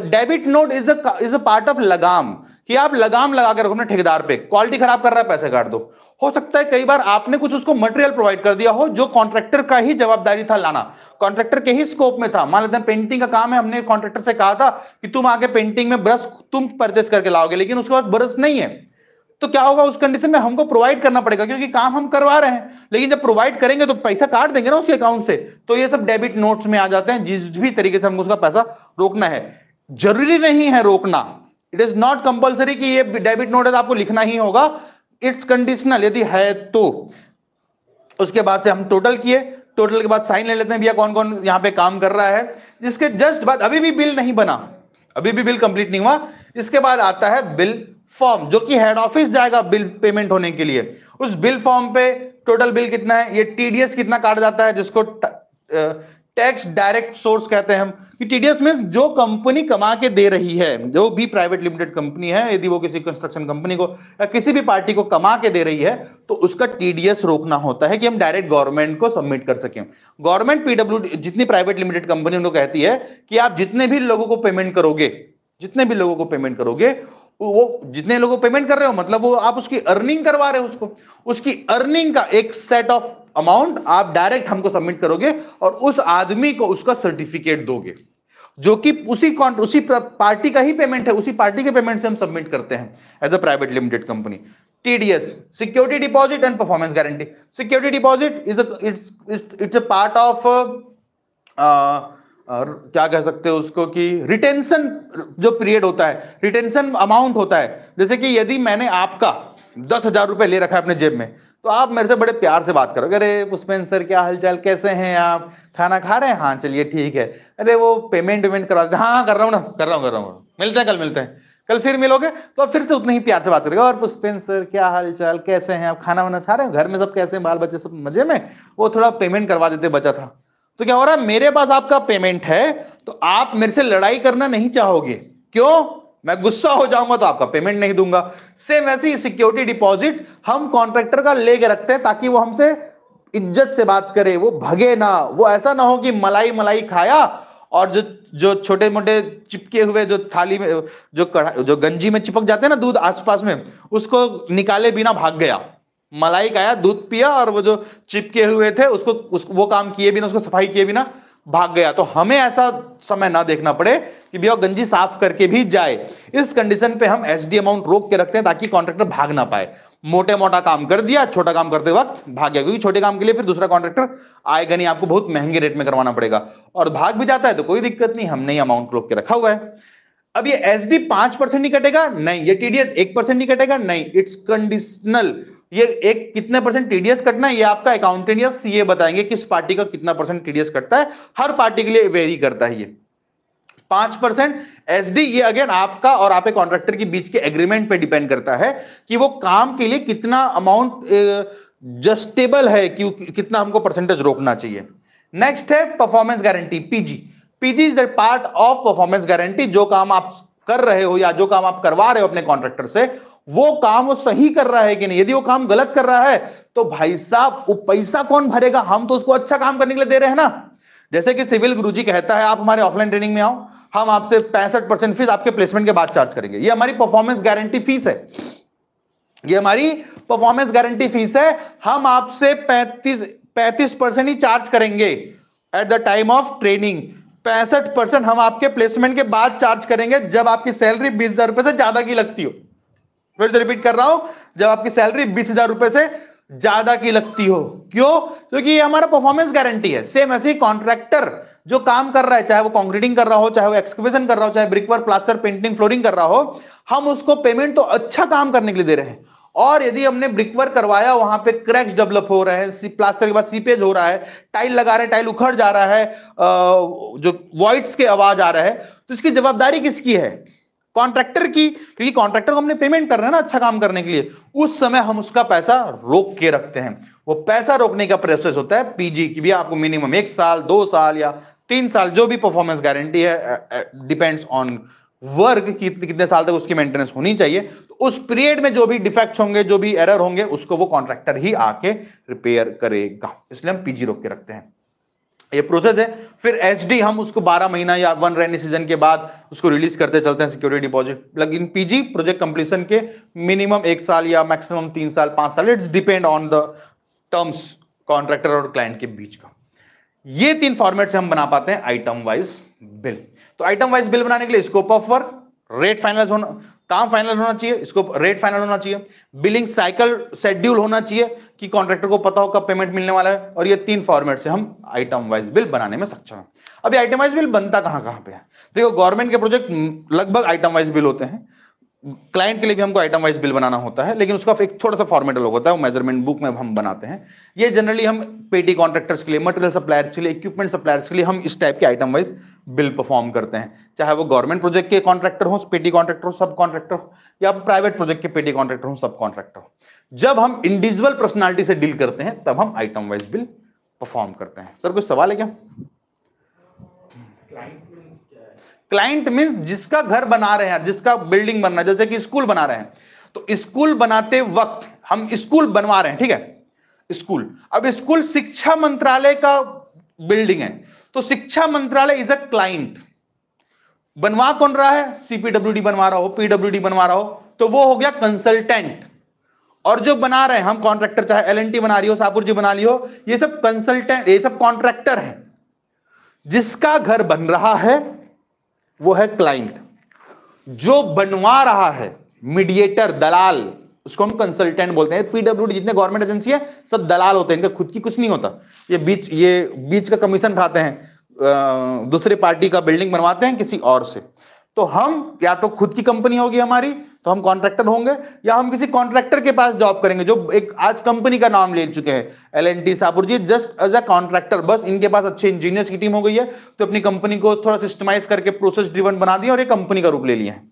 debit note is is a part of लगाम कि आप लगाम लगा के रखो अपने ठेकेदार पे क्वालिटी खराब कर रहा है पैसे काट दो हो सकता है कई बार आपने कुछ उसको मटेरियल प्रोवाइड कर दिया हो जो कॉन्ट्रैक्टर का ही जवाबदारी था लाना कॉन्ट्रैक्टर के ही स्कोप में था मान लेते हैं पेंटिंग का काम है हमने कॉन्ट्रैक्टर से कहा था कि तुम आगे पेंटिंग में ब्रश तुम परचेस करके लाओगे लेकिन उसके पास ब्रश नहीं है तो क्या होगा उस कंडीशन में हमको प्रोवाइड करना पड़ेगा क्योंकि काम हम करवा रहे हैं लेकिन जब प्रोवाइड करेंगे तो पैसा काट देंगे ना उसके अकाउंट से तो ये सब डेबिट नोट्स में आ जाते हैं जिस भी तरीके से हमको उसका पैसा रोकना है जरूरी नहीं है रोकना इट इज नॉट कंपल्सरी कि ये डेबिट नोट तो आपको लिखना ही होगा इट्स कंडीशनल यदि है तो उसके बाद से हम टोटल किए टोटल के बाद साइन ले लेते हैं भैया कौन कौन यहाँ पे काम कर रहा है जिसके जस्ट बाद अभी भी बिल नहीं बना अभी भी बिल कंप्लीट नहीं हुआ इसके बाद आता है बिल फॉर्म जो कि हेड ऑफिस जाएगा बिल पेमेंट होने के लिए उस बिल फॉर्म पे टोटल बिल कितना है ये टीडीएस कितना काट जाता है जिसको टैक्स डायरेक्ट सोर्स कहते हैं हम कि टीडीएस मीन्स जो कंपनी कमा के दे रही है जो भी प्राइवेट लिमिटेड कंपनी है यदि वो किसी कंस्ट्रक्शन कंपनी को या किसी भी पार्टी को कमा के दे रही है तो उसका टीडीएस रोकना होता है कि हम डायरेक्ट गवर्नमेंट को सबमिट कर सकें गवर्नमेंट पीडब्ल्यू जितनी प्राइवेट लिमिटेड कंपनी उनको कहती है कि आप जितने भी लोगों को पेमेंट करोगे जितने भी लोगों को पेमेंट करोगे वो जितने लोगों को पेमेंट कर रहे हो मतलब वो आप उसकी अर्निंग करवा रहे हो उसको उसकी अर्निंग का एक सेट ऑफ अमाउंट आप डायरेक्ट हमको सबमिट करोगे और उस आदमी को उसका सर्टिफिकेट दोगे जो कि उसी उसी पार्टी का ही पेमेंट है उसी पार्टी के पेमेंट से हम सबमिट करते हैं as a private limited company TDS security deposit and performance guarantee security deposit is it's it's a part of और क्या कह सकते हो उसको कि रिटेंशन जो पीरियड होता है रिटेंशन अमाउंट होता है जैसे कि यदि मैंने आपका दस हजार रुपये ले रखा है अपने जेब में तो आप मेरे से बड़े प्यार से बात करोगे अरे पुष्पेन सर क्या हालचाल कैसे हैं आप खाना खा रहे हैं हाँ चलिए ठीक है अरे वो पेमेंट वेमेंट करा हाँ हाँ कर रहा हूँ ना कर रहा हूँ कर रहा हूँ मिलते हैं कल मिलते हैं कल फिर मिलोगे तो आप फिर से उतने ही प्यार से बात करेगा और पुष्पेन सर क्या हाल चाल कैसे हैं आप खाना वाना खा रहे हैं घर में सब कैसे हैं बाल बच्चे सब मजे में वो थोड़ा पेमेंट करवा देते बचा था तो क्या हो रहा है मेरे पास आपका पेमेंट है तो आप मेरे से लड़ाई करना नहीं चाहोगे क्यों मैं गुस्सा हो जाऊंगा तो आपका पेमेंट नहीं दूंगा सेम ऐसे ही सिक्योरिटी डिपॉजिट हम कॉन्ट्रैक्टर का लेके रखते हैं ताकि वो हमसे इज्जत से बात करे वो भगे ना वो ऐसा ना हो कि मलाई मलाई खाया और जो जो छोटे मोटे चिपके हुए जो थाली में जो कढ़ा जो गंजी में चिपक जाते हैं ना दूध आसपास में उसको निकाले बिना भाग गया मलाई आया दूध पिया और वो जो चिपके हुए थे उसको उस, वो काम किए बिना उसको सफाई किए बिना भाग गया तो हमें ऐसा समय ना देखना पड़े कि भैया गंजी साफ करके भी जाए इस कंडीशन पे हम एच डी अमाउंट रोक के रखते हैं ताकि कॉन्ट्रेक्टर भाग ना पाए मोटे मोटा काम कर दिया छोटा काम करते वक्त भाग गया क्योंकि छोटे काम के लिए फिर दूसरा कॉन्ट्रेक्टर आएगा नहीं आपको बहुत महंगे रेट में करवाना पड़ेगा और भाग भी जाता है तो कोई दिक्कत नहीं हमने अमाउंट रोक के रखा हुआ है अब ये एस डी पांच परसेंट नहीं कटेगा नहीं ये टीडीएस एक परसेंट नहीं कटेगा नहीं इट्स कंडीशनल ये एक कितने परसेंट टीडीएस कटना है ये आपका अकाउंटेंट या सीए बताएंगे किस पार्टी का कितना परसेंट टीडीएस कटता है हर पार्टी के लिए वेरी करता है ये पांच परसेंट एस ये अगेन आपका और आपके कॉन्ट्रेक्टर के बीच के एग्रीमेंट पे डिपेंड करता है कि वो काम के लिए कितना अमाउंट जस्टेबल है कि कितना हमको परसेंटेज रोकना चाहिए नेक्स्ट है performance guarantee PG PG is the part of performance guarantee जो काम आप कर रहे हो या जो काम आप करवा रहे हो अपने कॉन्ट्रेक्टर से वो काम वो सही कर रहा है कि नहीं यदि वो काम गलत कर रहा है तो भाई साहब वो पैसा कौन भरेगा हम तो उसको अच्छा काम करने के लिए दे रहे हैं ना जैसे कि सिविल गुरुजी कहता है आप हमारे ऑफलाइन ट्रेनिंग में आओ हम आपसे पैंसठ परसेंट फीस आपके प्लेसमेंट के बाद चार्ज करेंगे ये हमारी परफॉर्मेंस गारंटी फीस है ये हमारी परफॉर्मेंस गारंटी फीस है हम आपसे पैंतीस पैंतीस परसेंट ही चार्ज करेंगे at the time of training पैंसठ परसेंट हम आपके प्लेसमेंट के बाद चार्ज करेंगे जब आपकी सैलरी बीस हजार रुपए से ज्यादा की लगती हो फिर से रिपीट कर रहा हूं जब आपकी सैलरी बीस हजार रुपए से ज्यादा की लगती हो क्यों क्योंकि ये हमारा परफॉर्मेंस गारंटी है सेम ऐसे कॉन्ट्रैक्टर जो काम कर रहा है चाहे वो कॉन्क्रीटिंग कर रहा हो चाहे वो एक्सकेवेशन कर रहा हो चाहे ब्रिकवर्क प्लास्टर पेंटिंग फ्लोरिंग कर रहा हो हम उसको पेमेंट तो अच्छा काम करने के लिए दे रहे हैं और यदि हमने ब्रिकवर्क करवाया वहां पे क्रैक्स डेवलप हो रहे हैं प्लास्टर के बाद सीपेज हो रहा है टाइल लगा रहे हैं टाइल उखड़ जा रहा है जो वॉइट्स के आवाज आ रहा है तो इसकी जवाबदारी किसकी है कॉन्ट्रैक्टर की क्योंकि कॉन्ट्रैक्टर को हमने पेमेंट करना है ना अच्छा काम करने के लिए उस समय हम उसका पैसा रोक के रखते हैं वो पैसा रोकने का प्रोसेस होता है पीजी की भी आपको मिनिमम एक साल दो साल या तीन साल जो भी परफॉर्मेंस गारंटी है डिपेंड्स ऑन वर्क कितने साल तक उसकी मेंटेनेंस होनी चाहिए तो उस पीरियड में जो भी डिफेक्ट होंगे जो भी एरर होंगे उसको वो कॉन्ट्रैक्टर ही आके रिपेयर करेगा इसलिए हम पीजी रोक के रखते हैं ये प्रोसेस है फिर एच हम उसको 12 महीना या वन रेनी सीजन के बाद उसको रिलीज करते चलते हैं सिक्योरिटी डिपॉजिट लेकिन पीजी प्रोजेक्ट कंप्लीशन के मिनिमम एक साल या मैक्सिमम तीन साल पांच साल it's depend on the terms contractor और क्लाइंट के बीच का ये तीन फॉर्मेट से हम बना पाते हैं आइटम वाइज बिल तो आइटम वाइज बिल बनाने के लिए scope of work rate final होना काम फाइनल होना चाहिए स्कोप रेट फाइनल होना चाहिए बिलिंग साइकिल शेड्यूल होना चाहिए कि कॉन्ट्रैक्टर को पता हो कब पेमेंट मिलने वाला है और ये तीन फॉर्मेट से हम आइटम वाइज बिल बनाने में सक्षम है अभी आइटम वाइज बिल बनता कहां कहां पे है देखो गवर्नमेंट के प्रोजेक्ट लगभग आइटम वाइज बिल होते हैं क्लाइंट के लिए भी हमको आइटम वाइज बिल बनाना होता है लेकिन उसका एक थोड़ा सा फॉर्मेट अलग होता है वो मेजरमेंट बुक में हम बनाते हैं ये जनरली हम पेटी कॉन्ट्रेक्टर्स के लिए मटेरियल सप्लायर्स के लिए इक्विपमेंट सप्लायर्स के लिए हम इस टाइप के आइटम वाइज बिल परफॉर्म करते हैं चाहे वो गवर्नमेंट प्रोजेक्ट के कॉन्ट्रैक्टर हो पेटी कॉन्ट्रैक्टर हो सब कॉन्ट्रैक्टर हो या प्राइवेट प्रोजेक्ट के पेटी कॉन्ट्रैक्टर हो सब कॉन्ट्रैक्टर हो जब हम इंडिविजुअल पर्सनालिटी से डील करते हैं तब हम आइटम वाइज बिल परफॉर्म करते हैं सर कोई सवाल है क्या क्लाइंट मीन्स जिसका घर बना रहे हैं जिसका बिल्डिंग बन रहा है जैसे कि स्कूल बना रहे हैं तो स्कूल बनाते वक्त हम स्कूल बनवा रहे हैं ठीक है स्कूल अब स्कूल शिक्षा मंत्रालय का बिल्डिंग है तो शिक्षा मंत्रालय इज अ क्लाइंट बनवा कौन रहा है सीपीडब्ल्यू बनवा रहा हो पीडब्ल्यू बनवा रहा हो तो वो हो गया कंसल्टेंट और जो बना रहे हैं हम कॉन्ट्रैक्टर चाहे एल बना रही हो सापुर जी बना रही हो ये सब कंसल्टेंट ये सब कॉन्ट्रैक्टर है जिसका घर बन रहा है वो है क्लाइंट जो बनवा रहा है मीडिएटर दलाल उसको हम कंसल्टेंट बोलते हैं पीडब्ल्यू जितने गवर्नमेंट एजेंसी है सब दलाल होते हैं इनका खुद की कुछ नहीं होता ये बीच ये बीच का कमीशन खाते हैं दूसरे पार्टी का बिल्डिंग बनवाते हैं किसी और से तो हम या तो खुद की कंपनी होगी हमारी तो हम कॉन्ट्रैक्टर होंगे या हम किसी कॉन्ट्रैक्टर के पास जॉब करेंगे जो एक आज कंपनी का नाम ले चुके हैं L N T Shapoorji just as a contractor बस इनके पास अच्छे इंजीनियर्स की टीम हो गई है तो अपनी कंपनी को थोड़ा सिस्टमाइज करके प्रोसेस ड्रिवन बना दिया और ये कंपनी का रूप ले लिया है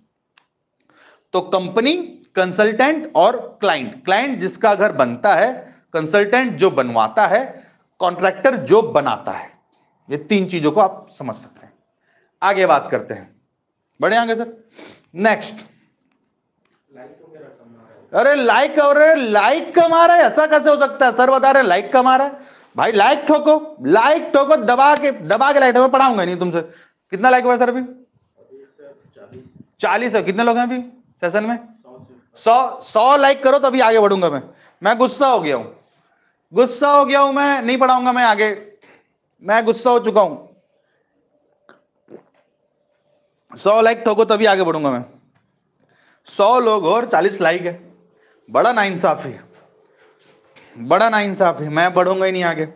तो कंपनी कंसल्टेंट और क्लाइंट क्लाइंट जिसका घर बनता है कंसल्टेंट जो बनवाता है कॉन्ट्रैक्टर जो बनाता है ये तीन चीजों को आप समझ सकते हैं आगे बात करते हैं बढ़े आगे सर नेक्स्ट तो अरे लाइक अरे लाइक कमा रहा है ऐसा कैसे हो सकता है सर बता रहे लाइक कमा रहा है भाई लाइक ठोको लाइक ठोको दबा के दबा के लाइक ठोको पढ़ाऊंगा नहीं तुमसे कितना लाइक हुआ सर अभी चालीस है कितने लोग हैं अभी सेशन में सौ सौ लाइक करो तभी आगे बढ़ूंगा मैं मैं गुस्सा हो गया हूँ गुस्सा हो गया हूं मैं नहीं पढ़ाऊंगा मैं आगे मैं गुस्सा हो चुका हूं सौ लाइक ठोको तभी आगे बढ़ूंगा मैं सौ लोग और चालीस लाइक है बड़ा ना इंसाफी है बड़ा ना इंसाफी मैं बढ़ूंगा ही नहीं आगे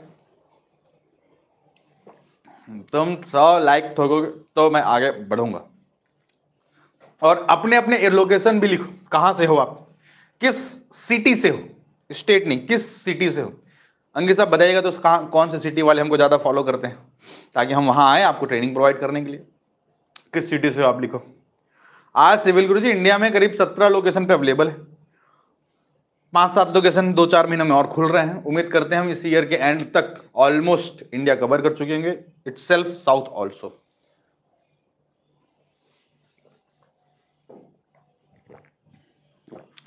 तुम सौ लाइक ठोकोगे तो मैं आगे बढ़ूंगा और अपने अपने लोकेशन भी लिखो कहां से हो आप किस सिटी से हो स्टेट नहीं किस सिटी से हो अंकित साहब बताइएगा तो कहा कौन से सिटी वाले हमको ज़्यादा फॉलो करते हैं ताकि हम वहां आए आपको ट्रेनिंग प्रोवाइड करने के लिए किस सिटी से हो आप लिखो आज सिविल गुरु जी इंडिया में करीब सत्रह लोकेशन पे अवेलेबल है पांच सात लोकेशन दो चार महीने में और खुल रहे हैं उम्मीद करते हैं हम इस ईयर के एंड तक ऑलमोस्ट इंडिया कवर कर चुके होंगे itself south also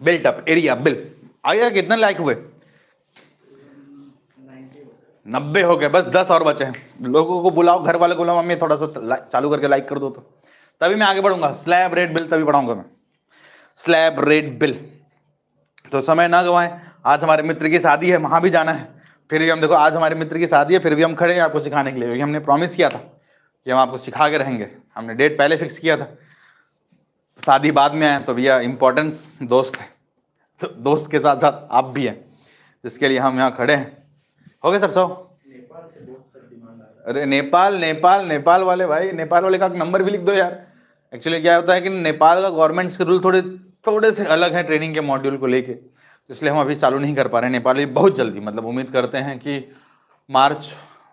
built up area bill आइए कितने लाइक हुए नब्बे हो गए बस दस और बचे हैं लोगों को बुलाओ घर वाले को बुलाओ मम्मी थोड़ा सा चालू करके लाइक कर दो तो तभी मैं आगे बढ़ूंगा स्लैब रेट बिल तभी बढ़ाऊंगा मैं स्लैब रेट बिल तो समय ना गवाएं आज हमारे मित्र की शादी है वहाँ भी जाना है फिर भी हम देखो आज हमारे मित्र की शादी है फिर भी हम खड़े हैं आपको सिखाने के लिए क्योंकि हमने प्रॉमिस किया था कि हम आपको सिखा के रहेंगे हमने डेट पहले फिक्स किया था शादी बाद में आए तो भैया इम्पोर्टेंस दोस्त है तो दोस्त के साथ साथ आप भी हैं जिसके लिए हम यहाँ खड़े हैं ओके सर सौ अरे नेपाल नेपाल नेपाल वाले भाई नेपाल वाले का नंबर भी लिख दो यार एक्चुअली क्या होता है कि नेपाल का गवर्नमेंट के रूल थोड़े थोड़े से अलग है ट्रेनिंग के मॉड्यूल को लेके तो इसलिए हम अभी चालू नहीं कर पा रहे नेपाल बहुत जल्दी मतलब उम्मीद करते हैं कि मार्च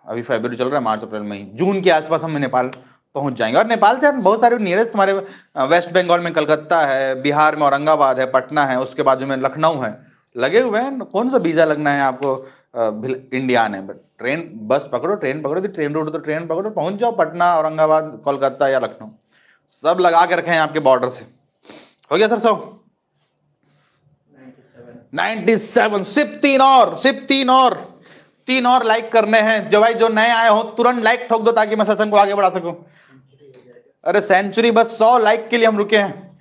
अभी फेबर चल रहा है मार्च अप्रैल मई जून के आसपास हम नेपाल पहुंच जाएंगे और नेपाल से बहुत सारे नियरेस्ट तुम्हारे वेस्ट बंगाल में कलकत्ता है बिहार में औरंगाबाद है पटना है उसके बाद में लखनऊ है लगे हुए हैं कौन सा वीज़ा लगना है आपको इंडिया ने बट ट्रेन बस पकड़ो ट्रेन पकड़ो ट्रेन रोड तो ट्रेन पकड़ो पहुंच जाओ पटना औरंगाबाद कोलकाता या लखनऊ सब लगा के रखे हैं आपके बॉर्डर से हो गया सर सब नाइन्टी सेवन सिर्फ तीन और सिर्फ तीन और तीन और लाइक करने हैं जो भाई जो नए आए हो तुरंत लाइक ठोक दो ताकि मैं सत्संग को आगे बढ़ा सकूं अरे सेंचुरी बस सौ लाइक के लिए हम रुके हैं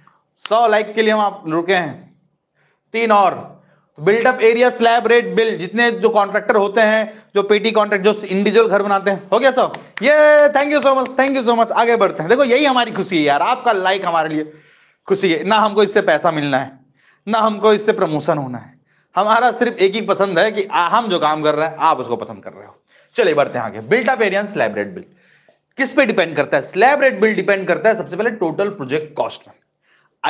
सौ लाइक के लिए हम आप रुके हैं तीन और तो build up area slab rate bill जितने जो कॉन्ट्रैक्टर होते हैं जो पेटी कॉन्ट्रैक्ट जो इंडिविजुअल घर बनाते हैं हो गया सब ये thank you so much thank you so much आगे बढ़ते हैं देखो यही हमारी खुशी है यार आपका लाइक हमारे लिए खुशी है ना हमको इससे पैसा मिलना है ना हमको इससे प्रमोशन होना है हमारा सिर्फ एक ही पसंद है कि हम जो काम कर रहे हैं आप उसको पसंद कर रहे हो चलिए बढ़ते हैं आगे built up area slab rate bill किस पे डिपेंड करता है स्लैब रेट बिल डिपेंड करता है सबसे पहले टोटल प्रोजेक्ट कॉस्ट में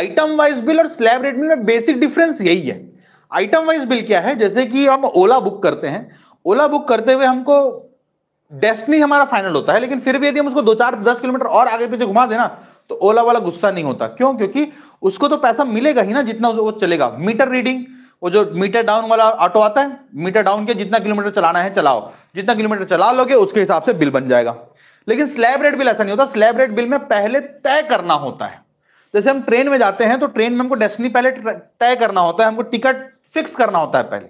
आइटम वाइज बिल और स्लैब रेट बिल में बेसिक डिफरेंस यही है आइटम वाइज बिल क्या है जैसे कि हम ओला बुक करते हैं ओला बुक करते हुए हमको डेस्टनी हमारा फाइनल होता है लेकिन फिर भी यदि हम उसको दो चार दस किलोमीटर और आगे पीछे घुमा देना तो ओला वाला गुस्सा नहीं होता क्यों क्योंकि उसको तो पैसा मिलेगा ही ना जितना वो चलेगा मीटर रीडिंग वो जो मीटर डाउन वाला ऑटो आता है मीटर डाउन के जितना किलोमीटर चलाना है चलाओ जितना किलोमीटर चला लोगे उसके हिसाब से बिल बन जाएगा लेकिन स्लैब रेट बिल ऐसा नहीं होता स्लैब रेट बिल में पहले तय करना होता है जैसे हम ट्रेन में जाते हैं तो ट्रेन में हमको डेस्टिनी पहले तय करना होता है हमको टिकट फिक्स करना होता है पहले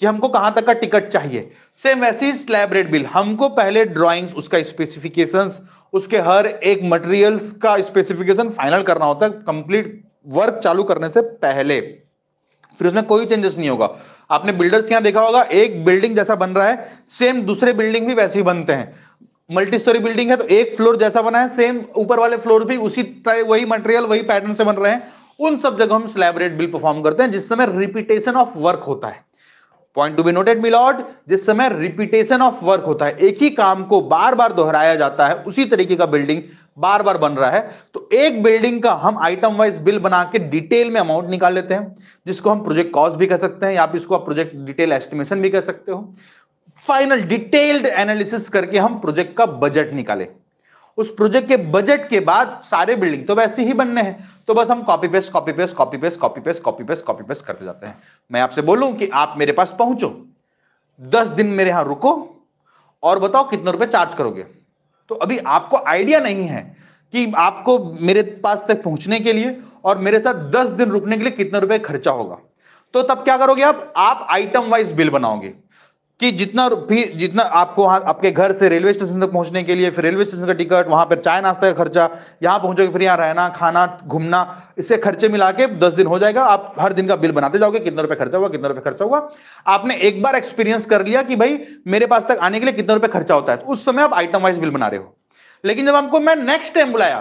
कि हमको कहां तक का टिकट चाहिए सेम वैसे ही स्लैब रेट बिल हमको पहले ड्राइंग्स उसका स्पेसिफिकेशंस उसके हर एक मटेरियल्स का स्पेसिफिकेशन फाइनल करना होता है कंप्लीट वर्क चालू करने से पहले फिर उसमें कोई चेंजेस नहीं होगा आपने बिल्डर्स यहां देखा होगा एक बिल्डिंग जैसा बन रहा है सेम दूसरे बिल्डिंग भी वैसे ही बनते हैं मल्टी स्टोरी बिल्डिंग है तो एक फ्लोर जैसा बना है सेम ऊपर वाले फ्लोर भी उसी वही मटेरियल वही पैटर्न से बन रहे हैं उन सब जगह हम स्लैबरेट बिल परफॉर्म करते हैं जिस समय रिपीटेशन ऑफ वर्क होता है point to be noted milord जिस समय रिपीटेशन ऑफ वर्क होता है एक ही काम को बार बार दोहराया जाता है उसी तरीके का बिल्डिंग बार बार बन रहा है तो एक बिल्डिंग का हम आइटम वाइज बिल बना के डिटेल में अमाउंट निकाल लेते हैं जिसको हम प्रोजेक्ट कॉस्ट भी कह सकते हैं या आप इसको आप प्रोजेक्ट डिटेल एस्टिमेशन भी कह सकते हो फाइनल डिटेल्ड एनालिसिस करके हम प्रोजेक्ट का बजट निकाले उस प्रोजेक्ट के बजट के बाद सारे बिल्डिंग तो वैसे ही बनने हैं तो बस हम copy paste copy paste copy paste copy paste copy paste copy paste करते जाते हैं मैं आपसे बोलूं कि आप मेरे पास पहुंचो दस दिन मेरे यहां रुको और बताओ कितने रुपए चार्ज करोगे तो अभी आपको आइडिया नहीं है कि आपको मेरे पास तक पहुंचने के लिए और मेरे साथ दस दिन रुकने के लिए कितना रुपए खर्चा होगा तो तब क्या करोगे आप आइटम वाइज बिल बनाओगे कि जितना जितना आपको आपके घर से रेलवे स्टेशन तक पहुंचने के लिए फिर रेलवे स्टेशन का टिकट वहां पर चाय नाश्ता का खर्चा यहां पहुंचोगे फिर यहां रहना खाना घूमना इससे खर्चे मिला के दस दिन हो जाएगा आप हर दिन का बिल बनाते जाओगे कितना रुपये खर्चा हुआ कितना रुपये खर्चा हुआ आपने एक बार एक्सपीरियंस कर लिया कि भाई मेरे पास तक आने के लिए कितना रुपये खर्चा होता है तो उस समय आप आइटम वाइज बिल बना रहे हो लेकिन जब आपको मैं नेक्स्ट टाइम बुलाया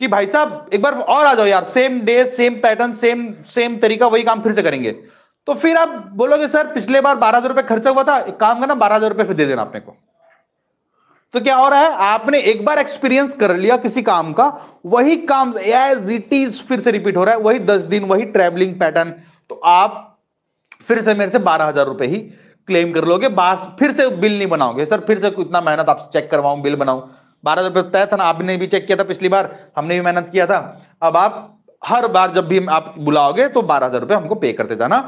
कि भाई साहब एक बार और आ जाओ यार same day same pattern same same तरीका वही काम फिर से करेंगे तो फिर आप बोलोगे सर पिछले बार बारह हजार रुपये खर्चा हुआ था एक काम करना बारह हजार रुपये फिर दे देना अपने को तो क्या हो रहा है आपने एक बार एक्सपीरियंस कर लिया किसी काम का वही काम एज इट इज फिर से रिपीट हो रहा है वही दस दिन वही ट्रेवलिंग पैटर्न तो आप फिर से मेरे से बारह हजार रुपए ही क्लेम कर लोगे फिर से बिल नहीं बनाओगे सर फिर से इतना मेहनत आपसे चेक करवाऊं बिल बनाऊं बारह हजार रुपये तय था ना आपने भी चेक किया था पिछली बार हमने भी मेहनत किया था अब आप हर बार जब भी आप बुलाओगे तो बारह हजार रुपये हमको पे करते जाना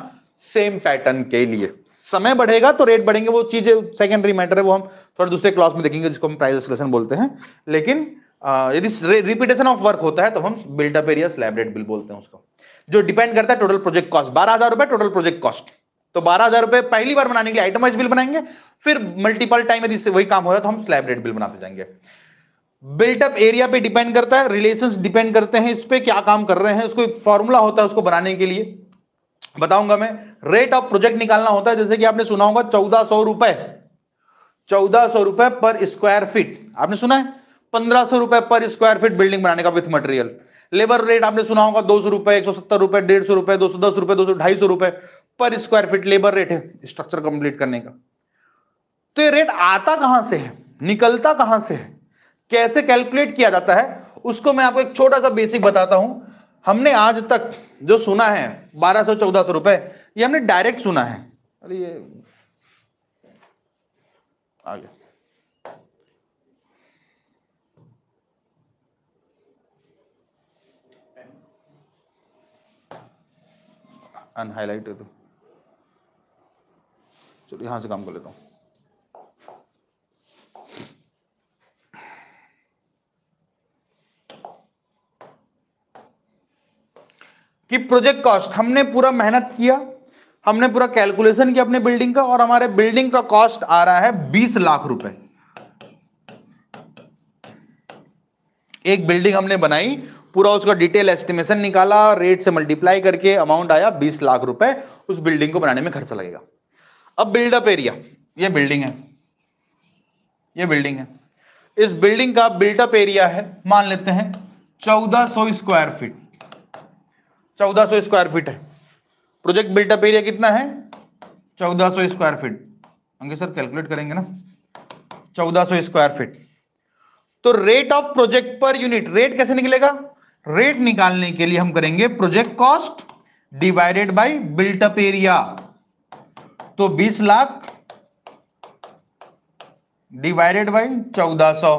सेम पैटर्न के लिए समय बढ़ेगा तो रेट बढ़ेंगे वो चीजें सेकेंडरी मैटर है वो हम थोड़ा दूसरे क्लास में देखेंगे जिसको हम प्राइस एक्सलेशन बोलते हैं लेकिन यदि रिपीटेशन ऑफ वर्क होता है तो हम build up area slab rate bill बोलते हैं उसको जो डिपेंड करता है टोटल प्रोजेक्ट कॉस्ट बारह हजार रुपए टोटल प्रोजेक्ट कॉस्ट तो बारह हजार रुपए पहली बार बनाने के लिए आइटमाइज बिल बनाएंगे फिर मल्टीपल टाइम यदि वही काम हो रहा है तो हम स्लैब रेट बिल बनाते जाएंगे बिल्टअप एरिया पे डिपेंड करता है रिलेशन डिपेंड करते हैं इस पर क्या काम कर रहे हैं उसको फॉर्मूला होता है उसको बनाने के लिए बताऊंगा मैं रेट ऑफ प्रोजेक्ट निकालना होता है जैसे कि आपने सुना होगा चौदह सौ रुपए चौदह सौ रुपए पर स्क्वायर फीट आपने सुना है पंद्रह सौ रुपए पर स्क्वायर फीट बिल्डिंग बनाने का विथ मटेरियल लेबर रेट आपने सुना होगा दो सौ रुपए एक सौ सत्तर रुपए डेढ़ सौ रुपए दो सौ दस रुपए दो सौ ढाई सौ रुपए पर स्क्वायर फीट लेबर रेट है स्ट्रक्चर कंप्लीट करने का तो ये रेट आता कहां से है निकलता कहां से है कैसे कैलकुलेट किया जाता है उसको मैं आपको एक छोटा सा बेसिक बताता हूं हमने आज तक जो सुना है बारह सौ चौदह सौ रुपए ये हमने डायरेक्ट सुना है अरे ये आगे अनहाइलाइट है तो चलो यहां से काम कर लेता हूं कि प्रोजेक्ट कॉस्ट हमने पूरा मेहनत किया हमने पूरा कैलकुलेशन किया अपने बिल्डिंग का और हमारे बिल्डिंग का कॉस्ट आ रहा है बीस लाख रुपए एक बिल्डिंग हमने बनाई पूरा उसका डिटेल एस्टिमेशन निकाला रेट से मल्टीप्लाई करके अमाउंट आया बीस लाख रुपए उस बिल्डिंग को बनाने में खर्चा लगेगा अब बिल्डअप एरिया ये बिल्डिंग है ये बिल्डिंग है इस बिल्डिंग का बिल्डअप एरिया है मान लेते हैं चौदह सौ स्क्वायर फीट 1400 स्क्वायर फीट है प्रोजेक्ट बिल्टअप एरिया कितना है 1400 स्क्वायर फीट होंगे सर कैलकुलेट करेंगे ना 1400 स्क्वायर फीट तो rate of project per unit rate कैसे निकलेगा रेट निकालने के लिए हम करेंगे project cost divided by built up area तो 20 लाख डिवाइडेड बाय 1400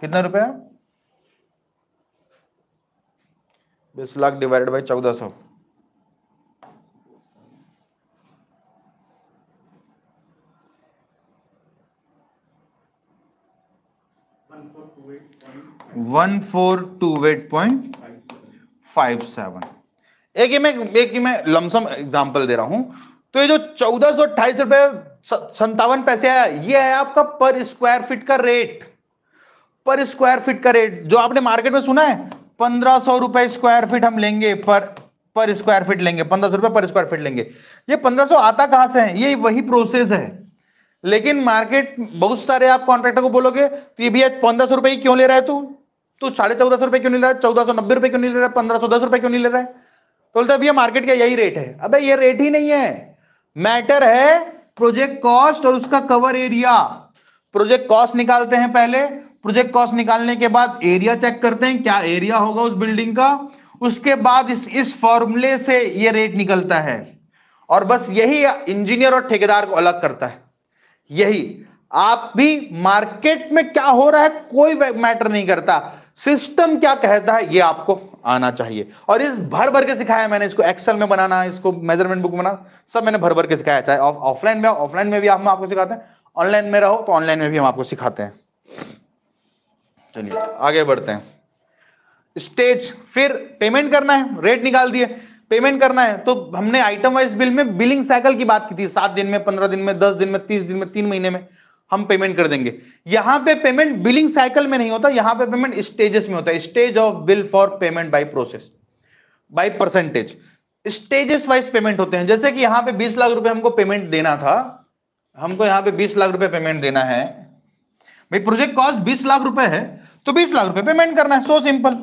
कितना रुपया बीस लाख डिवाइडेड बाई चौदह सौ one four two eight point five seven एक ही मैं एक ही मैं लमसम एग्जांपल दे रहा हूं तो ये जो चौदह सौ अट्ठाईस रुपए संतावन पैसे आया ये है आपका पर स्क्वायर फीट का रेट पर स्क्वायर फीट का रेट जो आपने मार्केट में सुना है पंद्रह सौ रुपए स्क्वायर फीट हम लेंगे पर पर स्क्वायर फीट लेंगे पंद्रह सौ रुपए पर स्क्वायर फीट लेंगे ये पंद्रह सौ आता कहां से है ये वही प्रोसेस है लेकिन मार्केट बहुत सारे आप कॉन्ट्रेक्टर को बोलोगे तो ये भैया पंद्रह सौ रुपए ही क्यों ले रहा है तू तू साढ़े चौदह सौ रुपए क्यों नहीं ले रहा है चौदह सौ नब्बे रुपए क्यों नहीं ले रहा है पंद्रह सौ दस रुपए क्यों नहीं ले रहा है तो बोलते भैया मार्केट का यही रेट है अब ये रेट ही नहीं है मैटर है प्रोजेक्ट कॉस्ट और उसका कवर एरिया प्रोजेक्ट कॉस्ट निकालते हैं पहले प्रोजेक्ट कॉस्ट निकालने के बाद एरिया चेक करते हैं क्या एरिया होगा उस बिल्डिंग का उसके बाद इस इस फॉर्मूले से ये रेट निकलता है और बस यही इंजीनियर और ठेकेदार को अलग करता है यही आप भी मार्केट में क्या हो रहा है कोई मैटर नहीं करता सिस्टम क्या कहता है ये आपको आना चाहिए और इस भर भर के सिखाया मैंने इसको एक्सेल में बनाना इसको मेजरमेंट बुक बनाना सब मैंने भर भर के सिखाया चाहे ऑफलाइन में ऑफलाइन तो में भी हम आपको सिखाते हैं ऑनलाइन में रहो तो ऑनलाइन में भी हम आपको सिखाते हैं चलिए आगे बढ़ते हैं स्टेज फिर पेमेंट करना है रेट निकाल दिए पेमेंट करना है तो हमने आइटम वाइज बिल में बिलिंग साइकिल की बात की थी सात दिन में पंद्रह दिन में दस दिन में तीस दिन में तीन महीने में हम पेमेंट कर देंगे यहां पे पेमेंट बिलिंग साइकिल में नहीं होता यहां पे पेमेंट स्टेजेस में होता है stage of bill for payment by process by percentage stages wise payment होते हैं जैसे कि यहां पे 20 लाख रुपए हमको पेमेंट देना था हमको यहां पे 20 लाख रुपए पेमेंट देना है भाई प्रोजेक्ट कॉस्ट बीस लाख रुपए है तो बीस लाख रुपए पेमेंट करना है सो सिंपल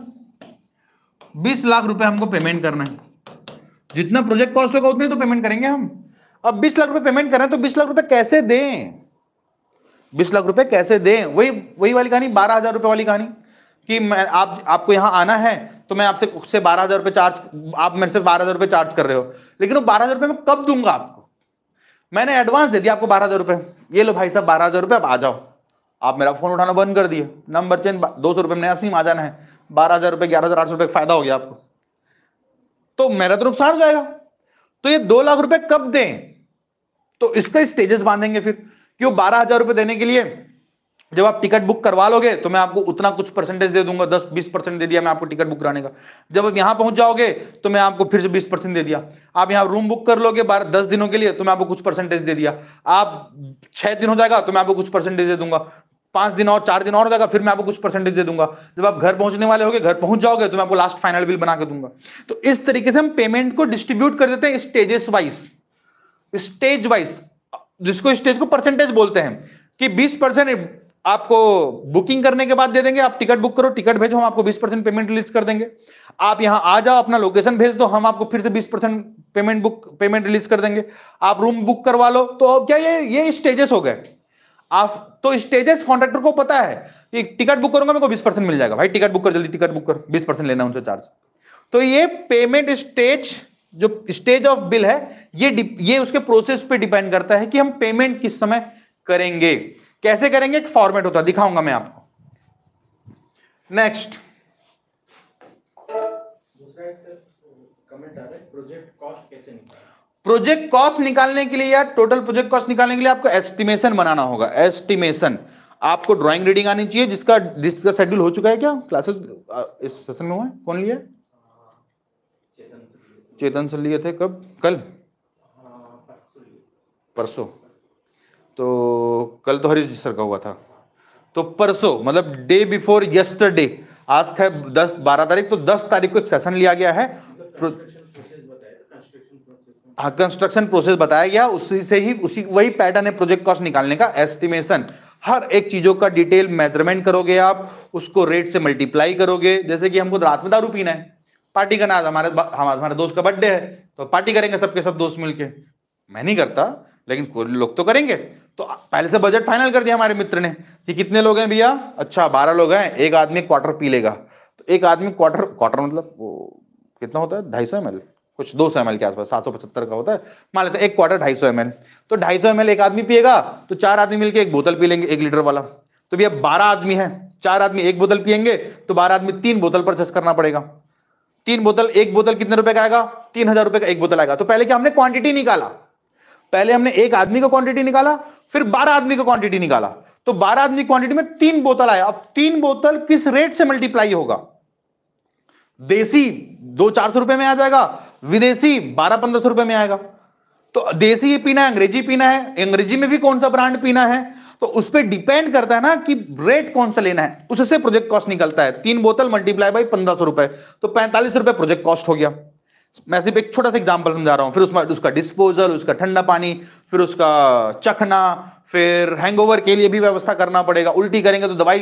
बीस लाख रुपए हमको पेमेंट करना है जितना प्रोजेक्ट कॉस्ट होगा उतनी तो पेमेंट करेंगे हम अब बीस लाख रुपए पेमेंट करें तो बीस लाख रुपए कैसे दें बीस लाख रुपए कैसे दें वही वही वाली कहानी बारह हजार रुपए वाली कहानी कि मैं आप आपको यहां आना है तो मैं आपसे उससे बारह हजार रुपये चार्ज आप मेरे से बारह हजार रुपये चार्ज कर रहे हो लेकिन वो बारह हजार रुपये मैं कब दूंगा आपको मैंने एडवांस दे दिया आपको बारह हजार रुपए ये लो भाई साहब बारह हजार रुपये आप आ जाओ आप मेरा फोन उठाना बंद कर दिए नंबर चेंज दो सौ रुपये में नया सिम आ जाना है बारह हज़ार रुपये ग्यारह हज़ार आठ सौ रुपये फायदा हो गया आपको तो मेरा तो नुकसान हो जाएगा तो ये दो लाख रुपए कब दें तो इसका स्टेजेस बांधेंगे फिर क्यों बारह हजार रुपए देने के लिए जब आप टिकट बुक करवा लोगे तो मैं आपको उतना कुछ परसेंटेज दे दूंगा दस बीस परसेंट दे दिया मैं आपको टिकट बुक कराने का जब आप यहां पहुंच जाओगे तो मैं आपको फिर से बीस परसेंट दे दिया आप यहां रूम बुक कर लोगे बारह दस दिनों के लिए तो मैं आपको कुछ परसेंटेज दे दिया आप छह दिन हो जाएगा तो मैं आपको कुछ परसेंटेज दे दूंगा पांच दिन और चार दिन और हो जाएगा फिर मैं आपको कुछ परसेंटेज दे दूंगा जब आप घर पहुंचने वाले होगे घर पहुंच जाओगे तो मैं आपको लास्ट फाइनल बिल बना के दूंगा तो इस तरीके से हम पेमेंट को डिस्ट्रीब्यूट कर देते हैं स्टेजेस वाइज स्टेज वाइज जिसको स्टेज को परसेंटेज बोलते हैं कि बीस परसेंट आपको बुकिंग करने के बाद दे देंगे आप टिकट बुक करो टिकट भेजो हम आपको बीस परसेंट पेमेंट रिलीज कर देंगे आप यहां आ जाओ अपना लोकेशन भेज दो हम आपको फिर से बीस percent payment book payment release कर देंगे आप रूम बुक करवा लो तो क्या ये ये स्टेजेस हो गए आप तो स्टेजेस कॉन्ट्रेक्टर को पता है कि टिकट बुक करूंगा मेरे को बीस परसेंट मिल जाएगा भाई टिकट बुक कर जल्दी टिकट बुक कर बीस परसेंट लेना उनसे चार्ज तो ये पेमेंट स्टेज जो स्टेज ऑफ बिल है ये ये उसके प्रोसेस पे डिपेंड करता है कि हम पेमेंट किस समय करेंगे कैसे करेंगे एक फॉर्मेट होता है दिखाऊंगा मैं आपको नेक्स्ट प्रोजेक्ट कॉस्ट कैसे प्रोजेक्ट कॉस्ट निकालने के लिए या टोटल प्रोजेक्ट कॉस्ट निकालने के लिए आपको एस्टिमेशन बनाना होगा एस्टिमेशन आपको ड्राइंग रीडिंग आनी चाहिए जिसका जिसका शेड्यूल हो चुका है क्या क्लासेस इस सेशन में हुआ है कौन लिया चेतन सर लिए थे कब कल परसों तो कल तो हरीश सर का हुआ था तो परसों मतलब डे बिफोर यस्टरडे आज था दस बारह तारीख तो दस तारीख को एक सेशन लिया गया है कंस्ट्रक्शन प्रोसेस बताया गया उसी से ही उसी वही पैटर्न है प्रोजेक्ट कॉस्ट निकालने का एस्टिमेशन हर एक चीजों का डिटेल मेजरमेंट करोगे आप उसको रेट से मल्टीप्लाई करोगे जैसे कि हमको रात में दारू पीना है पार्टी करना आज हमारे हमारे दोस्त का बर्थडे है तो पार्टी करेंगे सबके सब दोस्त मिलके मैं नहीं करता लेकिन लोग तो करेंगे तो पहले से बजट फाइनल कर दिया हमारे मित्र ने कि कितने लोग हैं भैया अच्छा बारह लोग हैं एक आदमी क्वार्टर पी लेगा तो एक आदमी क्वार्टर क्वार्टर मतलब कितना होता है ढाई सौ कुछ दो सौ के आसपास सात सौ का होता है मान लेते हैं एक क्वार्टर ढाई सौ तो ढाई सौ एक आदमी पिएगा तो चार आदमी मिलकर एक बोतल पी लेंगे एक लीटर वाला तो भैया बारह आदमी है चार आदमी एक बोतल पियेंगे तो बारह आदमी तीन बोतल परचेस करना पड़ेगा तीन बोतल एक बोतल कितने रुपए का आएगा तीन हजार रुपए का एक बोतल आएगा तो पहले क्या हमने क्वांटिटी निकाला पहले हमने एक आदमी का क्वांटिटी निकाला फिर बारह आदमी का क्वांटिटी निकाला तो बारह आदमी क्वांटिटी में तीन बोतल आया अब तीन बोतल किस रेट से मल्टीप्लाई होगा देसी दो चार सौ रुपए में आ जाएगा विदेशी बारह पंद्रह सौ रुपए में आएगा तो देसी ये पीना है अंग्रेजी पीना है अंग्रेजी में भी कौन सा ब्रांड पीना है तो उस पर डिपेंड करता है ना कि रेट कौन सा लेना है उससे प्रोजेक्ट कॉस्ट निकलता है तीन बोतल मल्टीप्लाई बाई पंद्रह सौ रुपए तो पैंतालीस रुपए प्रोजेक्ट कॉस्ट हो गया मैं सिर्फ एक छोटा सा एग्जाम्पल समझा रहा हूँ फिर उसमें उसका डिस्पोजल उसका ठंडा पानी फिर उसका चखना फिर हैंगओवर के लिए भी व्यवस्था करना पड़ेगा उल्टी करेंगे तो दवाई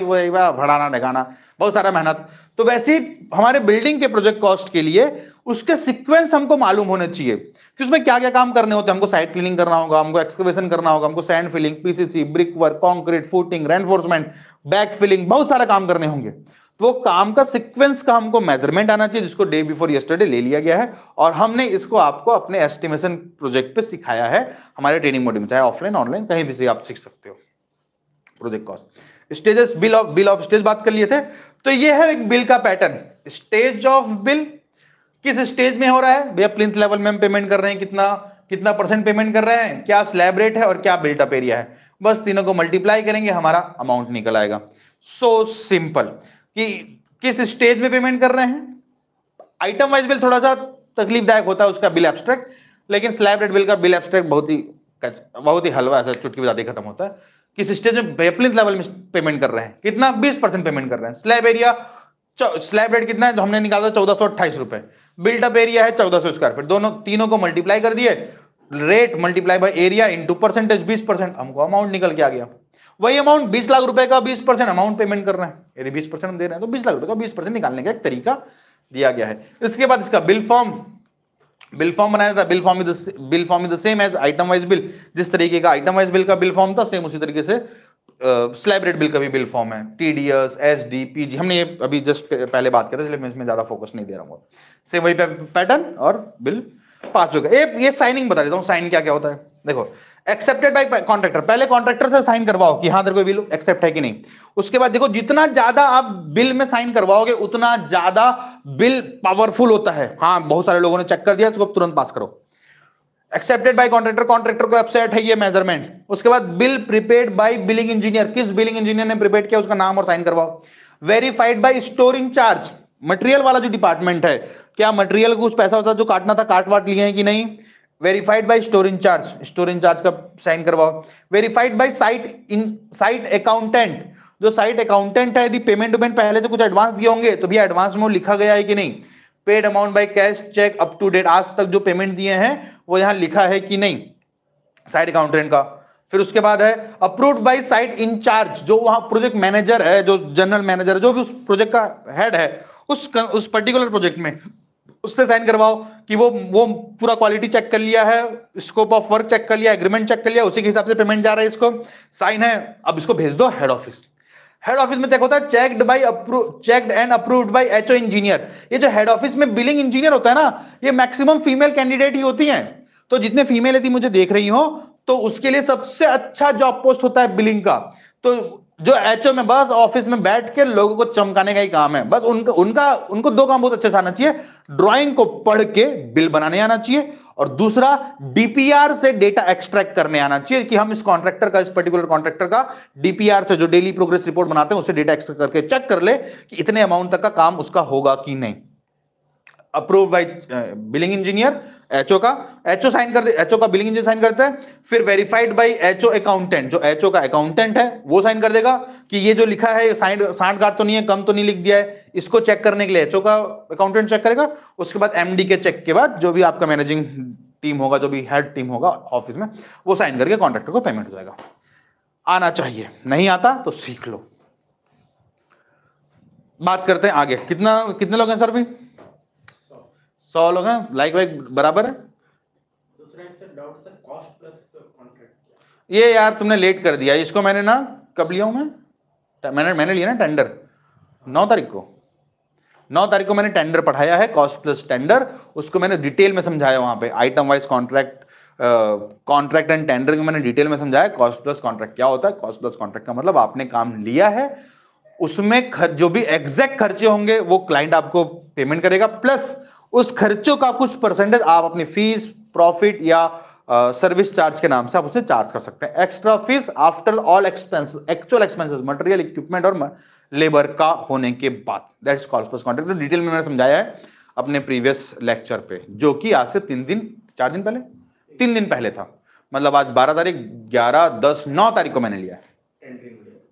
भड़ाना ढगाना बहुत सारा मेहनत तो वैसे हमारे बिल्डिंग के प्रोजेक्ट कॉस्ट के लिए उसके सिक्वेंस हमको मालूम होने चाहिए कि उसमें क्या क्या काम करने होते हैं हमको साइट क्लीनिंग करना होगा हमको एक्सकवेशन करना होगा हमको sand filling PCC brick work concrete footing reinforcement back filling बहुत सारे काम करने होंगे तो वो काम का सिक्वेंस का हमको मेजरमेंट आना चाहिए जिसको डे बिफोर यस्टरडे ले लिया गया है और हमने इसको आपको अपने एस्टिमेशन प्रोजेक्ट पे सिखाया है हमारे ट्रेनिंग मोड में चाहे ऑफलाइन ऑनलाइन कहीं भी से आप सीख सकते हो project cost stages bill of bill of stage बात कर लिए थे तो ये है एक बिल का पैटर्न स्टेज ऑफ बिल किस स्टेज में हो रहा है भैया प्लिंथ लेवल में हम पेमेंट कर रहे हैं कितना कितना परसेंट पेमेंट कर रहे हैं क्या स्लैब रेट है और क्या बिल्टअप एरिया है बस तीनों को मल्टीप्लाई करेंगे हमारा अमाउंट निकल आएगा सो so सिंपल कि किस स्टेज में पेमेंट कर रहे हैं आइटम वाइज बिल थोड़ा सा तकलीफदायक होता है उसका बिल एब्स्ट्रैक्ट लेकिन स्लैब रेट बिल का बिल एब्स्ट्रैक्ट बहुत ही बहुत ही हलवा ऐसा चुटकी बजा खत्म होता है किस स्टेज में वेपलिन लेवल में पेमेंट कर रहे हैं कितना बीस परसेंट पेमेंट कर रहे हैं स्लैब एरिया स्लैब रेट कितना है जो हमने निकाला चौदह सौ अट्ठाईस रुपए बिल्टअप एरिया है चौदह सौ स्क्वायर फीट दोनों तीनों को मल्टीप्लाई कर दिए rate multiply by area into percentage बीस परसेंट हमको अमाउंट निकल के आ गया वही अमाउंट बीस लाख रुपए का बीस परसेंट अमाउंट पेमेंट करना है यदि बीस परसेंट हम दे रहे हैं तो बीस लाख रुपए का बीस परसेंट निकालने का एक तरीका दिया गया है इसके बाद इसका बिल फॉर्म बिल फॉर्म बनाया था bill form bill form is the same as item wise bill जिस तरीके का आइटम वाइज बिल का बिल फॉर्म था सेम उसी तरीके से स्लैब रेट बिल का भी बिल फॉर्म है T D S S D P G हमने ये अभी जस्ट पहले बात किया था इसलिए मैं इसमें ज्यादा फोकस नहीं दे रहा हूँ सेम वही पैटर्न और बिल पास होगा ये ये साइनिंग बता देता हूँ साइन क्या क्या होता है देखो एक्सेप्टेड बाय कॉन्ट्रेक्टर पहले कॉन्ट्रेक्टर से साइन करवाओ कि हाँ तेरे को बिल एक्सेप्ट है कि नहीं उसके बाद देखो जितना ज्यादा आप बिल में साइन करवाओगे उतना ज्यादा बिल पावरफुल होता है हाँ बहुत सारे लोगों ने चेक कर दिया इसको तुरंत पास करो एक्सेप्टेड बाई कॉन्ट्रेक्टर कॉन्ट्रेक्टर को अपसेट है ये मेजरमेंट उसके बाद bill prepared by billing engineer किस बिलिंग इंजीनियर ने प्रिपेड किया उसका नाम और साइन करवाओ verified by storing charge material वाला जो डिपार्टमेंट है क्या मटेरियल कुछ पैसा वैसा जो काटना था काट वाट लिए हैं कि नहीं verified by storing charge storing charge का साइन करवाओ verified by site in site accountant जो साइट अकाउंटेंट है यदि पेमेंट वेमेंट पहले से कुछ एडवांस दिए होंगे तो भैया एडवांस में लिखा गया है कि नहीं paid amount by cash cheque up to date आज तक जो पेमेंट दिए हैं वो यहां लिखा है कि नहीं साइट अकाउंटेंट का फिर उसके बाद है अप्रूव्ड बाय साइट इंचार्ज जो वहां प्रोजेक्ट मैनेजर है जो जनरल मैनेजर जो भी उस प्रोजेक्ट का हेड है उस उस पर्टिकुलर प्रोजेक्ट में उससे साइन करवाओ कि वो वो पूरा क्वालिटी चेक कर लिया है स्कोप ऑफ वर्क चेक कर लिया एग्रीमेंट चेक कर लिया उसी के हिसाब से पेमेंट जा रहा है इसको साइन है अब इसको भेज दो हेड ऑफिस हेड ऑफिस में चेक होता है checked by checked and approved by HO engineer ये जो हेड ऑफिस में बिलिंग इंजीनियर होता है ना ये मैक्सिमम फीमेल कैंडिडेट ही होती हैं तो जितने फीमेल यदि मुझे देख रही हो तो उसके लिए सबसे अच्छा जॉब पोस्ट होता है बिलिंग का तो जो एचओ में बस ऑफिस में बैठ के लोगों को चमकाने का ही काम है बस उनका उनका उनको दो काम बहुत अच्छे से आना चाहिए ड्राइंग को पढ़ के बिल बनाने आना चाहिए और दूसरा डीपीआर से डेटा एक्सट्रैक्ट करने आना चाहिए कि हम इस कॉन्ट्रैक्टर का इस पर्टिकुलर कॉन्ट्रैक्टर का डीपीआर से जो डेली प्रोग्रेस रिपोर्ट बनाते हैं उसे डेटा एक्सट्रैक्ट करके चेक कर ले कि इतने अमाउंट तक का काम उसका होगा कि नहीं approve by billing engineer HO का एचओ साइन कर एचओ का बिलिंग इंजीनियर साइन करता है फिर वेरीफाइड बाई एचओ अकाउंटेंट जो एचओ का अकाउंटेंट है वो साइन कर देगा कि ये जो लिखा है साइन सांठ तो नहीं है कम तो नहीं लिख दिया है इसको चेक करने के लिए एचओ का अकाउंटेंट चेक करेगा उसके बाद एमडी के चेक के बाद जो भी आपका मैनेजिंग टीम होगा जो भी हेड टीम होगा ऑफिस में वो साइन करके कॉन्ट्रेक्टर को पेमेंट हो जाएगा आना चाहिए नहीं आता तो सीख लो बात करते हैं आगे कितना कितने लोग हैं सर भी सौ लोग हैं लाइक वाइक बराबर है ये यार तुमने लेट कर दिया इसको मैंने ना कब लिया हूं मैं मैंने मैंने लिया ना टेंडर नौ तारीख को नौ तारीख को मैंने टेंडर पढ़ाया है कॉस्ट प्लस टेंडर उसको मैंने डिटेल में समझाया वहां पे item wise contract contract and tender को मैंने डिटेल में समझाया कॉस्ट प्लस कॉन्ट्रैक्ट क्या होता है कॉस्ट प्लस कॉन्ट्रैक्ट का मतलब आपने काम लिया है उसमें जो भी एग्जैक्ट खर्चे होंगे वो क्लाइंट आपको पेमेंट करेगा प्लस उस खर्चों का कुछ परसेंटेज आप अपनी फीस प्रॉफिट या सर्विस uh, चार्ज के नाम से आप उसे चार्ज कर सकते हैं extra fees after all expense actual expenses material equipment और लेबर का होने के बाद दैट इज कॉल्स प्लस कॉन्ट्रैक्ट तो डिटेल में मैंने समझाया है अपने प्रीवियस लेक्चर पे जो कि आज से तीन दिन चार दिन पहले तीन दिन पहले था मतलब आज बारह तारीख ग्यारह दस नौ तारीख को मैंने लिया है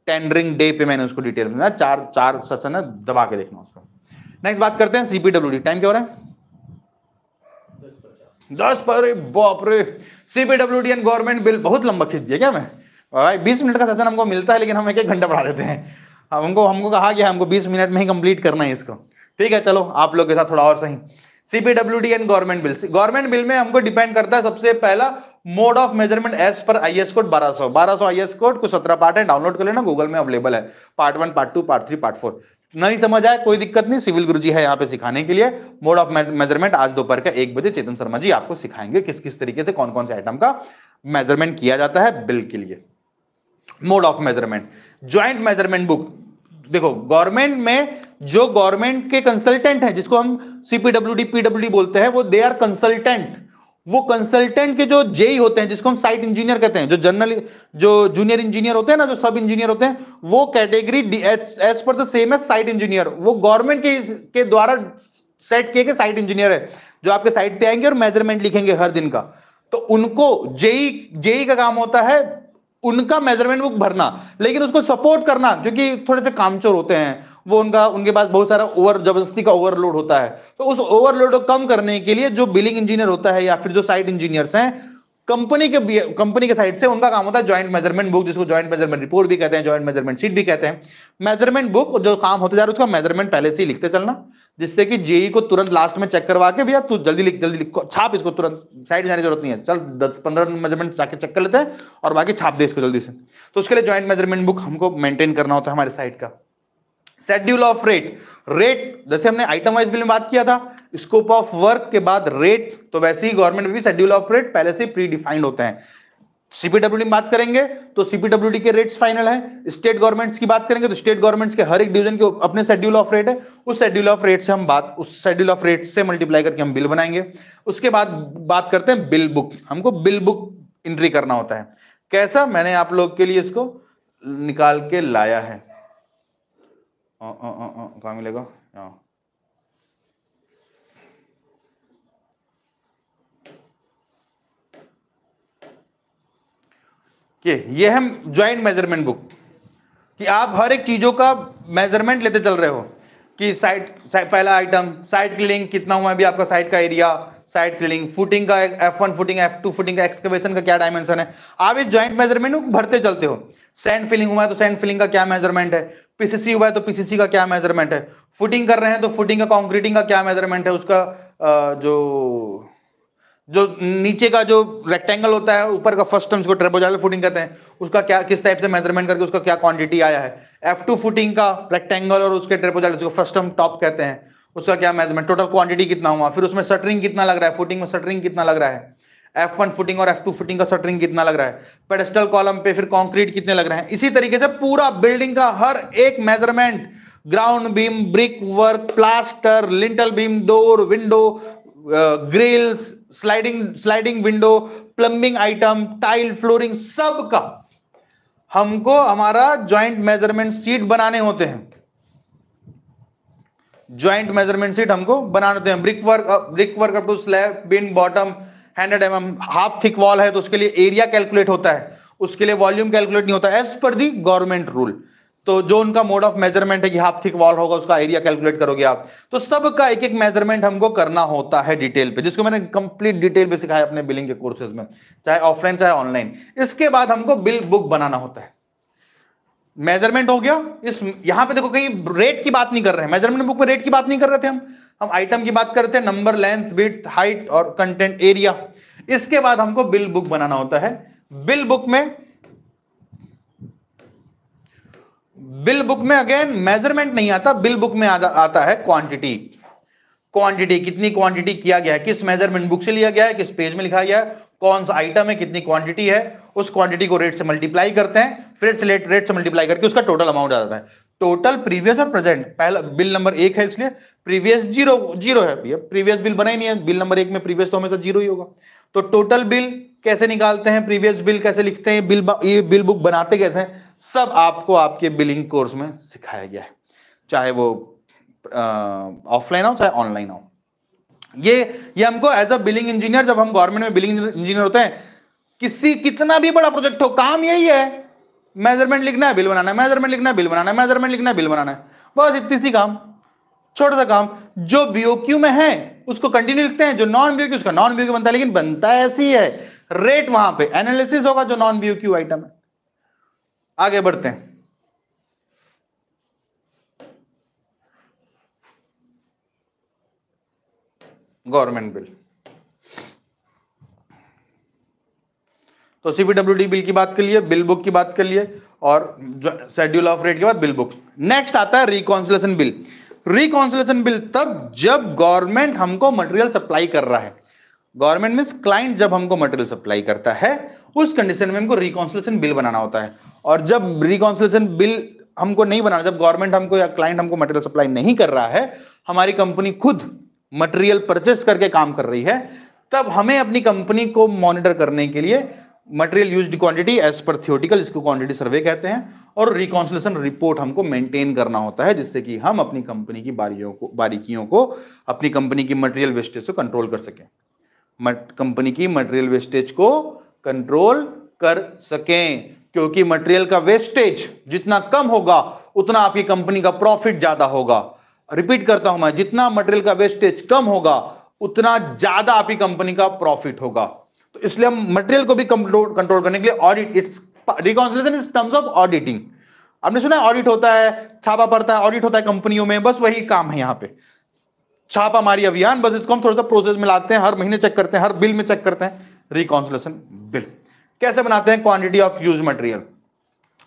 टेंडरिंग डे पे मैंने उसको डिटेल में चार चार सेशन है दबा के देखना उसको नेक्स्ट बात करते हैं सीपीडब्ल्यू टाइम क्या हो रहा है दस पर बाप रे सीपीडब्ल्यू एंड गवर्नमेंट बिल बहुत लंबा खींच दिया क्या मैं भाई बीस मिनट का सेशन हमको मिलता है लेकिन हम एक एक घंटा बढ़ा देते हैं हाँ, हमको हमको कहा गया हमको बीस मिनट में ही कंप्लीट करना है इसको ठीक है चलो आप लोग के साथ थोड़ा और सही CPWD and government bill government bill में हमको डिपेंड करता है सबसे पहला mode of measurement as per I S code बारह सौ बारह सौ आई एस कोड को सत्रह पार्ट है डाउनलोड कर लेना गूगल में अवेलेबल है part one part two part three part four नहीं समझ आए कोई दिक्कत नहीं सिविल गुरु जी है यहाँ पे सिखाने के लिए मोड ऑफ मेजरमेंट आज दोपहर का एक बजे चेतन शर्मा जी आपको सिखाएंगे किस किस तरीके से कौन कौन से आइटम का मेजरमेंट किया जाता है बिल के लिए mode of measurement joint measurement book देखो गवर्नमेंट में जो गवर्नमेंट के कंसल्टेंट है जिसको हम सीपीडब्ल्यूडी पीडब्ल्यूडी बोलते हैं वो दे आर कंसल्टेंट वो कंसल्टेंट के जो जेई e होते हैं जिसको हम साइट इंजीनियर कहते हैं जो जनरल जो जूनियर इंजीनियर होते हैं ना जो सब इंजीनियर होते हैं वो category as per the same है साइट इंजीनियर वो गवर्नमेंट के के द्वारा सेट किए गए साइट इंजीनियर है जो आपके साइट पे आएंगे और मेजरमेंट लिखेंगे हर दिन का तो उनको जेई जेई e, e का काम होता है उनका मेजरमेंट बुक भरना लेकिन उसको सपोर्ट करना क्योंकि थोड़े से कामचोर होते हैं वो उनका उनके पास बहुत सारा ओवर जबरदस्ती का ओवरलोड होता है तो उस ओवरलोड को कम करने के लिए जो बिलिंग इंजीनियर होता है या फिर जो साइट इंजीनियर्स हैं कंपनी के कंपनी के साइड से उनका काम होता है ज्वाइंट मेजरमेंट बुक जिसको ज्वाइंट मेजरमेंट रिपोर्ट भी कहते हैं ज्वाइंट मेजरमेंट शीट भी कहते हैं मेजरमेंट बुक जो काम होते जा रहा है उसका मेजरमेंट पहले से ही लिखते चलना जिससे कि जेई को तुरंत लास्ट में चेक करवा के भैया तू जल्दी लिख जल्दी लिख छाप इसको तुरंत साइड जाने की जरूरत नहीं है चल दस पंद्रह मेजरमेंट जाके चेक कर लेते हैं और बाकी छाप दे इसको जल्दी से तो उसके लिए ज्वाइंट मेजरमेंट बुक हमको मेंटेन करना होता है हमारे साइट का शेड्यूल ऑफ रेट रेट जैसे हमने आइटम वाइज बिल में बात किया था स्कोप ऑफ वर्क के बाद रेट तो वैसे ही गवर्नमेंट में भी शेड्यूल ऑफ रेट पहले से प्री डिफाइंड होते हैं सीपीडब्ल्यू तो की बात करेंगे तो सीपीडब्ल्यू के रेट्स फाइनल है स्टेट गवर्नमेंट्स की बात करेंगे तो स्टेट गवर्नमेंट्स के हर एक डिवीजन के अपने शेड्यूल ऑफ रेट है उस शेड्यूल ऑफ रेट से हम बात उस शेड्यूल ऑफ रेट से मल्टीप्लाई करके हम बिल बनाएंगे उसके बाद बात करते हैं बिल बुक हमको बिल बुक एंट्री करना होता है कैसा मैंने आप लोग के लिए इसको निकाल के लाया है कहाँ मिलेगा कि ये है ज्वाइंट मेजरमेंट बुक कि आप हर एक चीज़ों का मेजरमेंट लेते चल रहे हो कि साइड पहला आइटम साइड क्लिनिंग कितना हुआ अभी आपका साइड का एरिया साइड क्लिनिंग फुटिंग का F one footing F two footing का एक्सकवेशन का क्या डायमेंशन है आप इस ज्वाइंट मेजरमेंट को भरते चलते हो सैंड फिलिंग हुआ है तो सैंड फिलिंग का क्या मेजरमेंट है पीसीसी हुआ है तो पीसीसी का क्या मेजरमेंट है फुटिंग कर रहे हैं तो फुटिंग का कॉन्क्रीटिंग का क्या मेजरमेंट है उसका जो जो नीचे का जो रेक्टेंगल होता है ऊपर का फर्स्ट टर्म को ट्रेबोजाइल फुटिंग कहते हैं उसका क्या किस टाइप से मेजरमेंट करके उसका क्या क्वांटिटी आया है एफ टू फुटिंग का रेक्टेंगल और उसके ट्रेबोजाइल फर्स्ट टर्म टॉप कहते हैं उसका क्या मेजरमेंट टोटल क्वांटिटी कितना हुआ फिर उसमें सटरिंग कितना लग रहा है फुटिंग में सटरिंग कितना लग रहा है एफ वन फुटिंग और एफ टू फुटिंग का सटरिंग कितना लग रहा है पेडेस्टल कॉलम पे फिर कॉन्क्रीट कितने लग रहे हैं इसी तरीके से पूरा बिल्डिंग का हर एक measurement ground beam brick work plaster lintel beam door window grills sliding sliding window plumbing item tile flooring सब का हमको हमारा ज्वाइंट मेजरमेंट सीट बनाने होते हैं ज्वाइंट मेजरमेंट सीट हमको बनाते हैं brick work brick work up to slab beam bottom hundred M M half thick wall है तो उसके लिए एरिया कैलकुलेट होता है उसके लिए वॉल्यूम कैलकुलेट नहीं होता एज पर दी गवर्नमेंट रूल तो जो उनका मोड ऑफ मेजरमेंट है कि हाफ थिक वॉल होगा उसका एरिया कैलकुलेट करोगे आप तो सबका एक एक मेजरमेंट हमको करना होता है डिटेल पे जिसको मैंने कंप्लीट डिटेल पे सिखाया अपने बिलिंग के कोर्सेज में चाहे ऑफलाइन चाहे ऑनलाइन इसके बाद हमको बिल बुक बनाना होता है मेजरमेंट हो गया इस यहां पे देखो कहीं रेट की बात नहीं कर रहे हैं मेजरमेंट बुक में रेट की बात नहीं कर रहे थे हम हम आइटम की बात करते हैं नंबर लेंथ विथ हाइट और कंटेंट एरिया इसके बाद हमको बिल बुक बनाना होता है बिल बुक में बिल बुक में अगेन मेजरमेंट नहीं आता बिल बुक में आ, आता है क्वांटिटी क्वांटिटी कितनी क्वांटिटी किया गया है किस मेजरमेंट बुक से लिया गया है किस पेज में लिखा गया है कौन सा आइटम है कितनी क्वांटिटी है उस क्वांटिटी को रेट से मल्टीप्लाई करते हैं फिर से रेट से मल्टीप्लाई करके उसका टोटल अमाउंट आ जाता है टोटल प्रीवियस और प्रेजेंट पहला बिल नंबर एक है इसलिए प्रीवियस जीरो जीरो है भैया प्रीवियस बिल बना ही नहीं है बिल नंबर एक में प्रीवियस तो हमेशा जीरो ही होगा तो टोटल बिल कैसे निकालते हैं प्रीवियस बिल कैसे लिखते हैं बिल ये बिल बुक बनाते कैसे हैं सब आपको आपके बिलिंग कोर्स में सिखाया गया है चाहे वो ऑफलाइन हो चाहे ऑनलाइन हो ये ये हमको एज अ बिलिंग इंजीनियर जब हम गवर्नमेंट में बिलिंग इंजीनियर होते हैं किसी कितना भी बड़ा प्रोजेक्ट हो काम यही है मेजरमेंट लिखना है बिल बनाना है मेजरमेंट लिखना है बिल बनाना है मेजरमेंट लिखना है बिल बनाना है बस इतनी सी काम छोटा सा काम जो बीओक्यू में है उसको कंटिन्यू लिखते हैं जो नॉन बीओक्यू उसका नॉन बीओक्यू बनता है लेकिन बनता ऐसी है रेट वहां पे एनालिसिस होगा जो नॉन बीओक्यू आइटम है आगे बढ़ते हैं गवर्नमेंट बिल तो सीपीडब्ल्यू बिल की बात कर लिए बिल बुक की बात कर लिए और शेड्यूल ऑफ रेट के बाद बिल बुक नेक्स्ट आता है रिकॉन्सुलेशन बिल रिकॉन्सुलेशन बिल तब जब गवर्नमेंट हमको मटेरियल सप्लाई कर रहा है गवर्नमेंट मीन क्लाइंट जब हमको मटेरियल सप्लाई करता है उस कंडीशन में हमको रिकॉन्सुलेशन बिल बनाना होता है और जब रिकॉन्सुलेशन बिल हमको नहीं बनाना जब गवर्नमेंट हमको या क्लाइंट हमको मटेरियल सप्लाई नहीं कर रहा है हमारी कंपनी खुद मटेरियल परचेस करके काम कर रही है तब हमें अपनी कंपनी को मॉनिटर करने के लिए material use quantity as per theoretical इसको क्वांटिटी सर्वे कहते हैं और रिकॉन्सुलेशन रिपोर्ट हमको मेंटेन करना होता है जिससे कि हम अपनी कंपनी की बारियों को बारीकियों को अपनी कंपनी की मटेरियल वेस्टेज को कंट्रोल कर सकें कंपनी की मटेरियल वेस्टेज को कंट्रोल कर सकें क्योंकि मटेरियल का वेस्टेज जितना कम होगा उतना आपकी कंपनी का प्रॉफिट ज्यादा होगा रिपीट करता हूं मैं जितना मटेरियल का वेस्टेज कम होगा उतना ज्यादा आपकी कंपनी का प्रॉफिट होगा तो इसलिए हम मटेरियल को भी कंट्रोल करने के लिए audit its reconciliation is terms of auditing आपने सुना ऑडिट होता है छापा पड़ता है ऑडिट होता है कंपनियों में बस वही काम है यहाँ पे मारी अभियान बस इसको हम थोड़ा सा प्रोसेस में लाते हैं हर महीने चेक करते हैं हर बिल में चेक करते हैं रिकॉन्सलेशन बिल कैसे बनाते हैं quantity of use material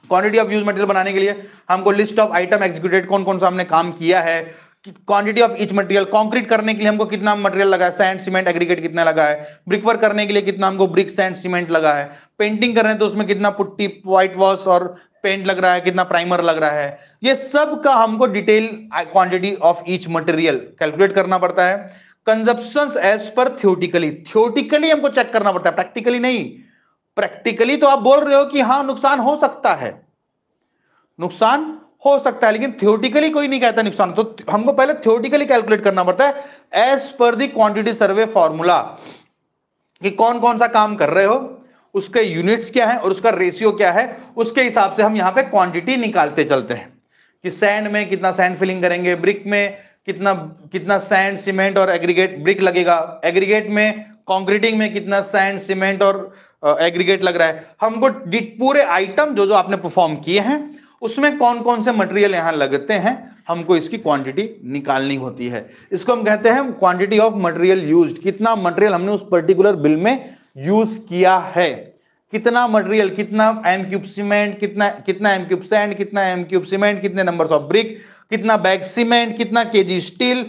quantity of use material बनाने के लिए हमको लिस्ट ऑफ आइटम एग्जीक्यूटेड कौन कौन सा हमने काम किया है quantity of each material concrete करने के लिए हमको कितना मटेरियल लगा है सैंड सीमेंट एग्रीगेट कितना लगा है ब्रिक वर्क करने के लिए कितना हमको ब्रिक सैंड सीमेंट लगा है पेंटिंग कर रहे हैं तो उसमें कितना पुट्टी व्हाइट वॉश और पेंट लग रहा है कितना प्राइमर लग रहा है ये सब का हमको detail quantity of each material calculate करना पड़ता है consumption as per theoretically theoretically हमको चेक करना पड़ता है प्रैक्टिकली नहीं प्रैक्टिकली तो आप बोल रहे हो कि हाँ नुकसान हो सकता है नुकसान हो सकता है लेकिन थियोटिकली कोई नहीं कहता नुकसान तो हमको पहले थियोटिकली कैलकुलेट करना पड़ता है एज पर दी सर्वे फॉर्मूला कि कौन कौन सा काम कर रहे हो उसके यूनिट्स क्या है और उसका रेशियो क्या है उसके हिसाब से हम यहां पे क्वांटिटी निकालते चलते हैं कि सैंड में कितना सैंड फिलिंग करेंगे ब्रिक में कितना कितना सैंड सीमेंट और एग्रीगेट ब्रिक लगेगा एग्रीगेट में कॉन्क्रीटिंग में कितना सैंड सीमेंट और एग्रीगेट लग रहा है हमको पूरे आइटम जो जो आपने परफॉर्म किए हैं उसमें कौन कौन से मटेरियल यहां लगते हैं हमको इसकी क्वांटिटी निकालनी होती है इसको हम कहते हैं क्वांटिटी ऑफ मटेरियल यूज्ड कितना मटेरियल हमने उस पर्टिकुलर बिल में यूज किया है कितना मटेरियल कितना एम क्यूब सीमेंट कितना कितना एम क्यूब सैंड कितना एम क्यूब सीमेंट कितने नंबर ऑफ ब्रिक कितना बैग सीमेंट कितना के स्टील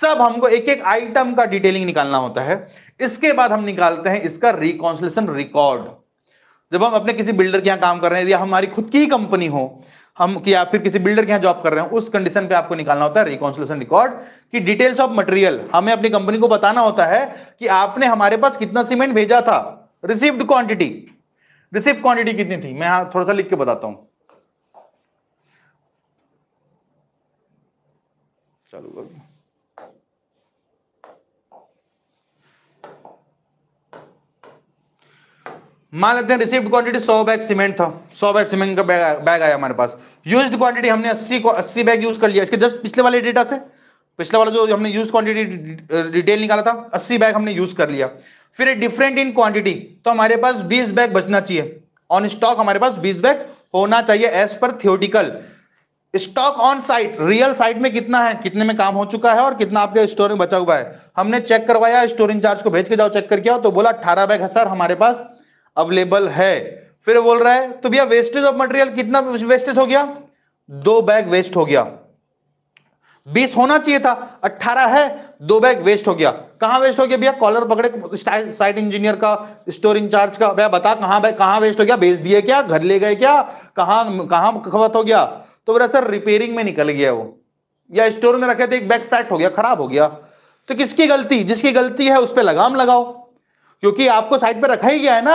सब हमको एक एक आइटम का डिटेलिंग निकालना होता है इसके बाद हम निकालते हैं इसका रिकॉन्सलेशन रिकॉर्ड जब हम अपने किसी बिल्डर के यहाँ काम कर रहे हैं या हमारी खुद की ही कंपनी हो हम कि या फिर किसी बिल्डर के यहाँ जॉब कर रहे हैं उस कंडीशन पे आपको निकालना होता है रिकॉन्सलेशन रिकॉर्ड की डिटेल्स ऑफ मटेरियल हमें अपनी कंपनी को बताना होता है कि आपने हमारे पास कितना सीमेंट भेजा था रिसीव्ड क्वांटिटी रिसीव क्वांटिटी कितनी थी मैं यहां थोड़ा सा लिख के बताता हूं चलो मान लेते हैं रिसिप्ट क्वांटिटी 100 बैग सीमेंट था 100 बैग सीमेंट का बैग आया हमारे पास यूज्ड क्वांटिटी हमने 80 को 80 बैग यूज कर लिया इसके जस्ट पिछले वाले डेटा से पिछले वाला जो हमने यूज क्वांटिटी डिटेल निकाला था 80 बैग हमने यूज कर लिया फिर डिफरेंट इन क्वांटिटी तो हमारे पास बीस बैग बचना चाहिए ऑन स्टॉक हमारे पास बीस बैग होना चाहिए as per theoretical stock on site real site में कितना है कितने में काम हो चुका है और कितना आपके स्टोर में बचा हुआ है हमने चेक करवाया स्टोर इंचार्ज को भेज के जाओ चेक करके आओ तो बोला अठारह बैग है सर हमारे पास अवेलेबल है फिर बोल रहा है तो भैया वेस्टेज ऑफ मटेरियल कितना वेस्टेज हो गया दो बैग वेस्ट हो गया बीस होना चाहिए था अट्ठारह है दो बैग वेस्ट हो गया कहां वेस्ट हो गया भैया कॉलर पकड़े साइट इंजीनियर का स्टोर इंचार्ज का भैया बता कहां भाई कहां वेस्ट हो गया भेज दिए क्या घर ले गए क्या कहां कहां खपत हो गया तो बोला सर रिपेयरिंग में निकल गया वो या स्टोर में रखे थे एक बैग सेट हो गया खराब हो गया तो किसकी गलती जिसकी गलती है उस पर लगाम लगाओ क्योंकि आपको साइट पर रखा ही गया है ना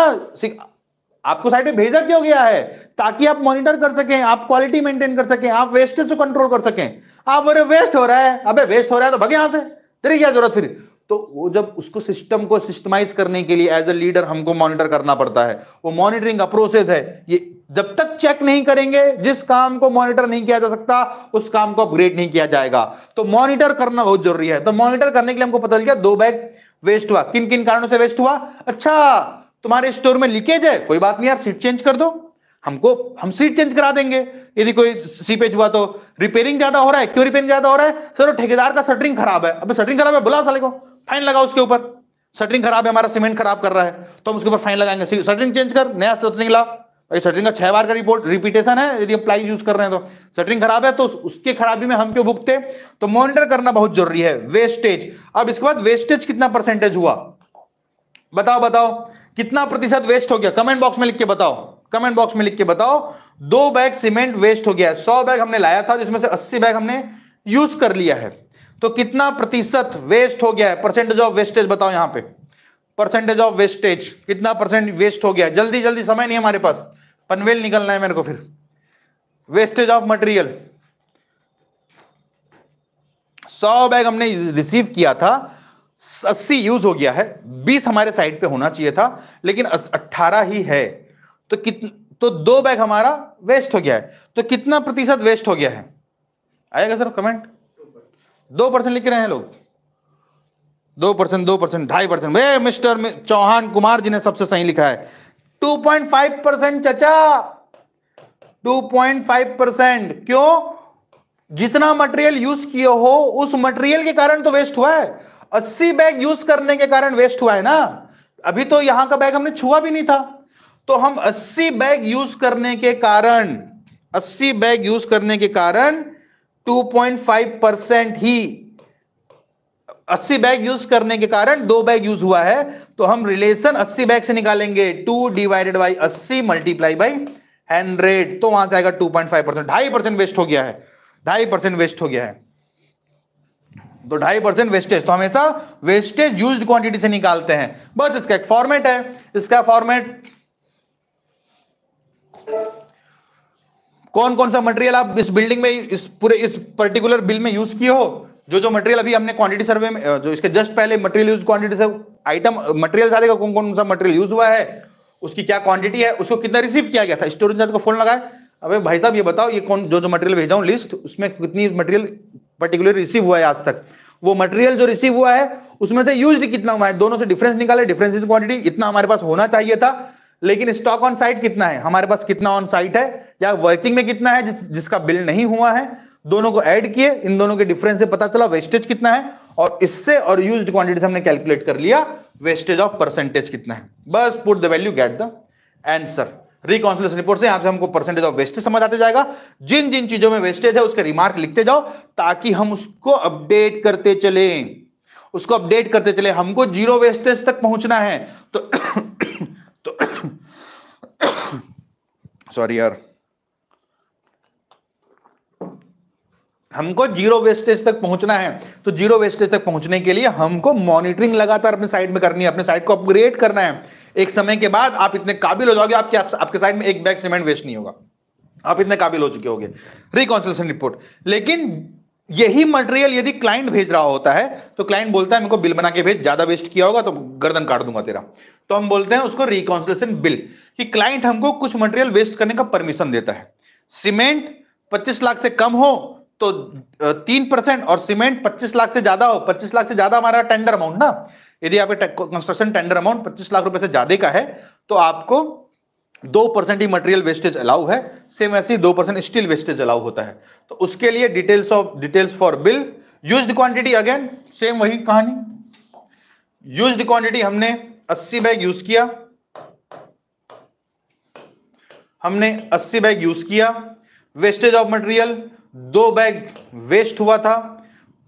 आपको साइट पर भेजा क्यों गया है ताकि आप मॉनिटर कर सकें आप क्वालिटी मेंटेन कर सकें आप वेस्टेज को कंट्रोल कर सकें आप अरे वेस्ट हो रहा है अबे वेस्ट हो रहा है तो भगे यहां से तेरी क्या जरूरत फिर तो वो जब उसको सिस्टम को सिस्टमाइज करने के लिए एज ए लीडर हमको मॉनिटर करना पड़ता है वो मॉनिटरिंग का प्रोसेस है ये जब तक चेक नहीं करेंगे जिस काम को मॉनिटर नहीं किया जा सकता उस काम को अपग्रेड नहीं किया जाएगा तो मॉनिटर करना बहुत जरूरी है तो मॉनिटर करने के लिए हमको पता चल गया दो बैग वेस्ट हुआ किन किन कारणों से वेस्ट हुआ अच्छा तुम्हारे स्टोर में लीकेज है कोई बात नहीं यार सीट चेंज कर दो हमको हम सीट चेंज करा देंगे यदि कोई सीपेज हुआ तो रिपेयरिंग ज्यादा हो रहा है क्यों रिपेयरिंग ज्यादा हो रहा है सर ठेकेदार का सटरिंग खराब है अब सटरिंग तो खराब है बुला साले को फाइन लगा उसके ऊपर सटरिंग खराब है हमारा सीमेंट खराब कर रहा है तो हम उसके ऊपर फाइन लगाएंगे सटरिंग चेंज कर नया सटरिंग लाओ सटरिंग का छह बार का रिपोर्ट रिपीटेशन है यदि हम प्लाई यूज कर रहे हैं तो सटरिंग खराब है तो उसके खराबी में हम क्यों भुगते तो मॉनिटर करना बहुत जरूरी है वेस्टेज अब इसके बाद वेस्टेज कितना परसेंटेज हुआ बताओ बताओ कितना प्रतिशत वेस्ट हो गया कमेंट बॉक्स में लिख के बताओ कमेंट बॉक्स में लिख के बताओ दो बैग सीमेंट वेस्ट हो गया सौ बैग हमने लाया था जिसमें से अस्सी बैग हमने यूज कर लिया है तो कितना प्रतिशत वेस्ट हो गया है परसेंटेज ऑफ वेस्टेज बताओ यहां पे परसेंटेज ऑफ वेस्टेज कितना परसेंट वेस्ट हो गया जल्दी जल्दी समय नहीं हमारे पास पनवेल निकलना है मेरे को फिर वेस्टेज ऑफ मटेरियल सौ बैग हमने रिसीव किया था अस्सी यूज हो गया है बीस हमारे साइड पे होना चाहिए था लेकिन अट्ठारह ही है तो कितन तो दो बैग हमारा वेस्ट हो गया है तो कितना प्रतिशत वेस्ट हो गया है आएगा सर कमेंट दो परसेंट लिख रहे हैं लोग दो परसेंट दो परसेंट ढाई परसेंट वे मिस्टर चौहान कुमार जी ने सबसे सही लिखा है 2.5 परसेंट चचा 2.5 परसेंट क्यों जितना मटेरियल यूज किए हो उस मटेरियल के कारण तो वेस्ट हुआ है 80 बैग यूज करने के कारण वेस्ट हुआ है ना अभी तो यहां का बैग हमने छुआ भी नहीं था तो हम 80 बैग यूज करने के कारण 80 बैग यूज करने के कारण 2.5 परसेंट ही अस्सी बैग यूज करने के कारण दो बैग यूज हुआ है तो हम रिलेशन अस्सी बैग से निकालेंगे टू डिवाइडेड बाई अस्सी मल्टीप्लाई बाई हंड्रेड तो वहां से आएगा टू पॉइंट फाइव परसेंट ढाई परसेंट वेस्ट हो गया है ढाई परसेंट वेस्ट हो गया है तो ढाई परसेंट वेस्टेज तो हमेशा वेस्टेज यूज क्वांटिटी से निकालते हैं बस इसका एक फॉर्मेट है इसका फॉर्मेट कौन कौन सा मटेरियल आप इस बिल्डिंग में इस पूरे इस पर्टिकुलर बिल में यूज किए हो जो जो मटेरियल अभी हमने क्वांटिटी सर्वे में जो इसके जस्ट पहले मटेरियल यूज क्वांटिटी से आइटम मटेरियल सारे कौन कौन सा मटेरियल यूज हुआ है उसकी क्या क्वांटिटी है उसको कितना रिसीव किया गया था स्टोरेज चार्ज को फोन लगाए अबे भाई साहब ये बताओ ये कौन जो जो मटेरियल भेजा हूँ लिस्ट उसमें कितनी मटेरियल पर्टिकुलर रिसीव हुआ है आज तक वो मटेरियल जो रिसीव हुआ है उसमें से यूज कितना हुआ है दोनों से डिफरेंस निकाले डिफरेंस इन क्वांटिटी इतना हमारे पास होना चाहिए था लेकिन स्टॉक ऑन साइट कितना है हमारे पास कितना ऑन साइट है या वर्किंग में कितना है जिस, जिसका बिल नहीं हुआ है दोनों को ऐड किए इन दोनों के डिफरेंस से पता चला वेस्टेज कितना है और इससे और यूज्ड क्वांटिटी से हमने कैलकुलेट कर लिया वेस्टेज ऑफ परसेंटेज कितना है बस put the value get the answer reconciliation report से यहां से हमको परसेंटेज ऑफ वेस्टेज समझ आते जाएगा जिन जिन चीजों में वेस्टेज है उसके रिमार्क लिखते जाओ ताकि हम उसको अपडेट करते चले उसको अपडेट करते चले हमको जीरो वेस्टेज तक पहुंचना है तो तो सॉरी यार हमको जीरो वेस्टेज तक पहुंचना है तो जीरो वेस्टेज तक पहुंचने के लिए हमको मॉनिटरिंग लगातार अपने साइड में करनी है अपने साइड को अपग्रेड करना है एक समय के बाद आप इतने काबिल हो जाओगे आपके आपके साइड में एक बैग सीमेंट वेस्ट नहीं होगा आप इतने काबिल हो चुके होंगे रिकॉन्सलेशन रिपोर्ट लेकिन यही मटेरियल यदि क्लाइंट भेज रहा होता है तो क्लाइंट बोलता है मेरे को बिल बना के भेज ज्यादा वेस्ट किया होगा तो गर्दन काट दूंगा तेरा तो हम बोलते हैं उसको रिकॉन्सलेशन बिल कि क्लाइंट हमको कुछ मटेरियल वेस्ट करने का परमिशन देता है सीमेंट 25 लाख से कम हो तो तीन परसेंट और सीमेंट पच्चीस लाख से ज्यादा हो पच्चीस लाख से ज्यादा हमारा टेंडर अमाउंट ना यदि आप कंस्ट्रक्शन टेंडर अमाउंट पच्चीस लाख रुपए से ज्यादा का है तो आपको दो परसेंट ही मटेरियल वेस्टेज अलाउ है सेम ऐसे ही दो परसेंट स्टील वेस्टेज अलाउ होता है तो उसके लिए details of details for bill use quantity again same वही कहानी यूज क्वांटिटी हमने अस्सी बैग यूज किया हमने अस्सी बैग यूज किया वेस्टेज ऑफ मटेरियल दो बैग वेस्ट हुआ था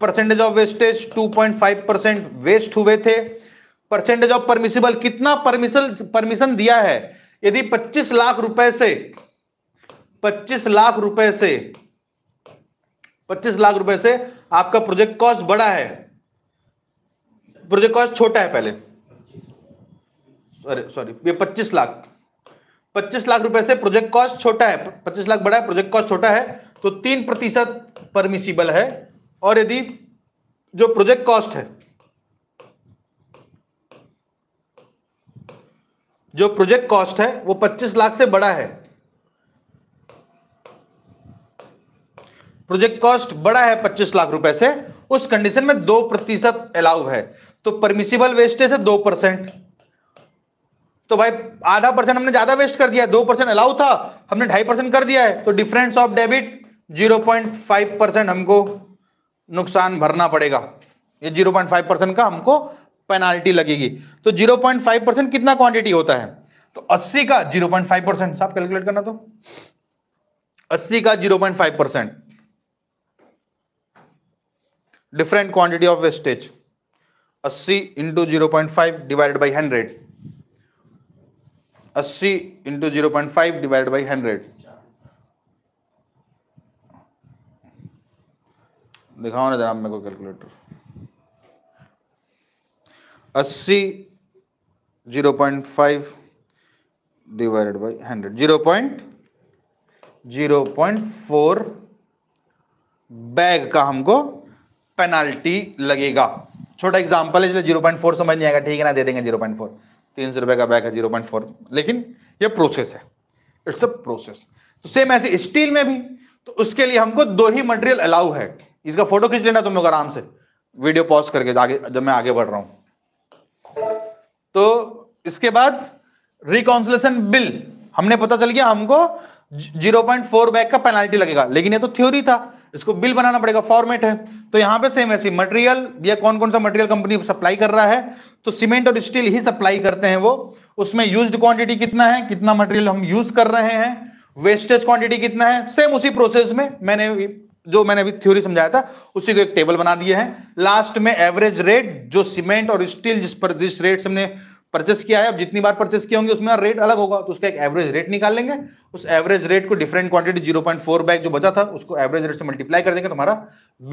percentage of wastage 2.5 percent waste हुए थे परसेंटेज ऑफ परमिशिबल कितना परमिशन परमिशन दिया है यदि 25 लाख रुपए से 25 लाख रुपए से 25 लाख रुपए से आपका प्रोजेक्ट कॉस्ट बड़ा है प्रोजेक्ट कॉस्ट छोटा है पहले सॉरी सॉरी ये 25 लाख 25 लाख रुपए से प्रोजेक्ट कॉस्ट छोटा है 25 लाख बड़ा है प्रोजेक्ट कॉस्ट छोटा है तो तीन प्रतिशत परमिसिबल है और यदि जो प्रोजेक्ट कॉस्ट है जो प्रोजेक्ट कॉस्ट है वो 25 लाख से बड़ा है प्रोजेक्ट कॉस्ट बड़ा है 25 लाख रुपए से उस कंडीशन में दो प्रतिशत अलाउ है तो परमिसिबल वेस्टेज है दो परसेंट तो भाई आधा परसेंट हमने ज्यादा वेस्ट कर दिया दो परसेंट अलाउ था हमने ढाई परसेंट कर दिया है तो डिफरेंस ऑफ डेबिट 0.5 परसेंट हमको नुकसान भरना पड़ेगा ये 0.5 परसेंट का हमको पेनाल्टी लगेगी तो 0.5 परसेंट कितना क्वांटिटी होता है तो 80 का 0.5 परसेंट साहब कैलकुलेट करना तो 80 का 0.5 percent different quantity of wastage 80 into zero point five divide by hundred अस्सी into zero point five divide by hundred दिखाओ ना जनाब मेरे को कैलकुलेटर अस्सी zero point five divided by hundred zero point zero point four bag का हमको पेनाल्टी लगेगा छोटा एग्जांपल है इसलिए जीरो पॉइंट फोर समझ नहीं आएगा ठीक है ना दे देंगे जीरो पॉइंट फोर तीन सौ रुपए का बैग है जीरो पॉइंट फोर लेकिन ये प्रोसेस है इट्स अ प्रोसेस तो सेम ऐसे स्टील में भी तो उसके लिए हमको दो ही मटेरियल अलाउ है इसका फोटो खींच लेना तुम लोग आराम से वीडियो पॉज करके आगे जब मैं आगे बढ़ रहा हूं तो इसके बाद रिकाउंसलेशन बिल हमने पता चल गया हमको 0.4 बैक का पेनाल्टी लगेगा लेकिन ये तो थ्योरी था इसको बिल बनाना पड़ेगा फॉर्मेट है तो यहां पे सेम ऐसी मटेरियल या कौन कौन सा मटेरियल कंपनी सप्लाई कर रहा है तो सीमेंट और स्टील ही सप्लाई करते हैं वो उसमें यूज्ड क्वांटिटी कितना है कितना मटेरियल हम यूज कर रहे हैं वेस्टेज क्वांटिटी कितना है सेम उसी प्रोसेस में मैंने जो मैंने अभी थ्योरी समझाया था उसी को एक टेबल बना दिए हैं लास्ट में एवरेज रेट जो सीमेंट और स्टील जिस पर जिस रेट से हमने परचेस किया है अब जितनी बार परचेस किए होंगे उसमें रेट अलग होगा तो उसका एक एवरेज रेट निकाल लेंगे उस एवरेज रेट को different quantity zero point four bag जो बचा था उसको एवरेज रेट से मल्टीप्लाई कर देंगे तो हमारा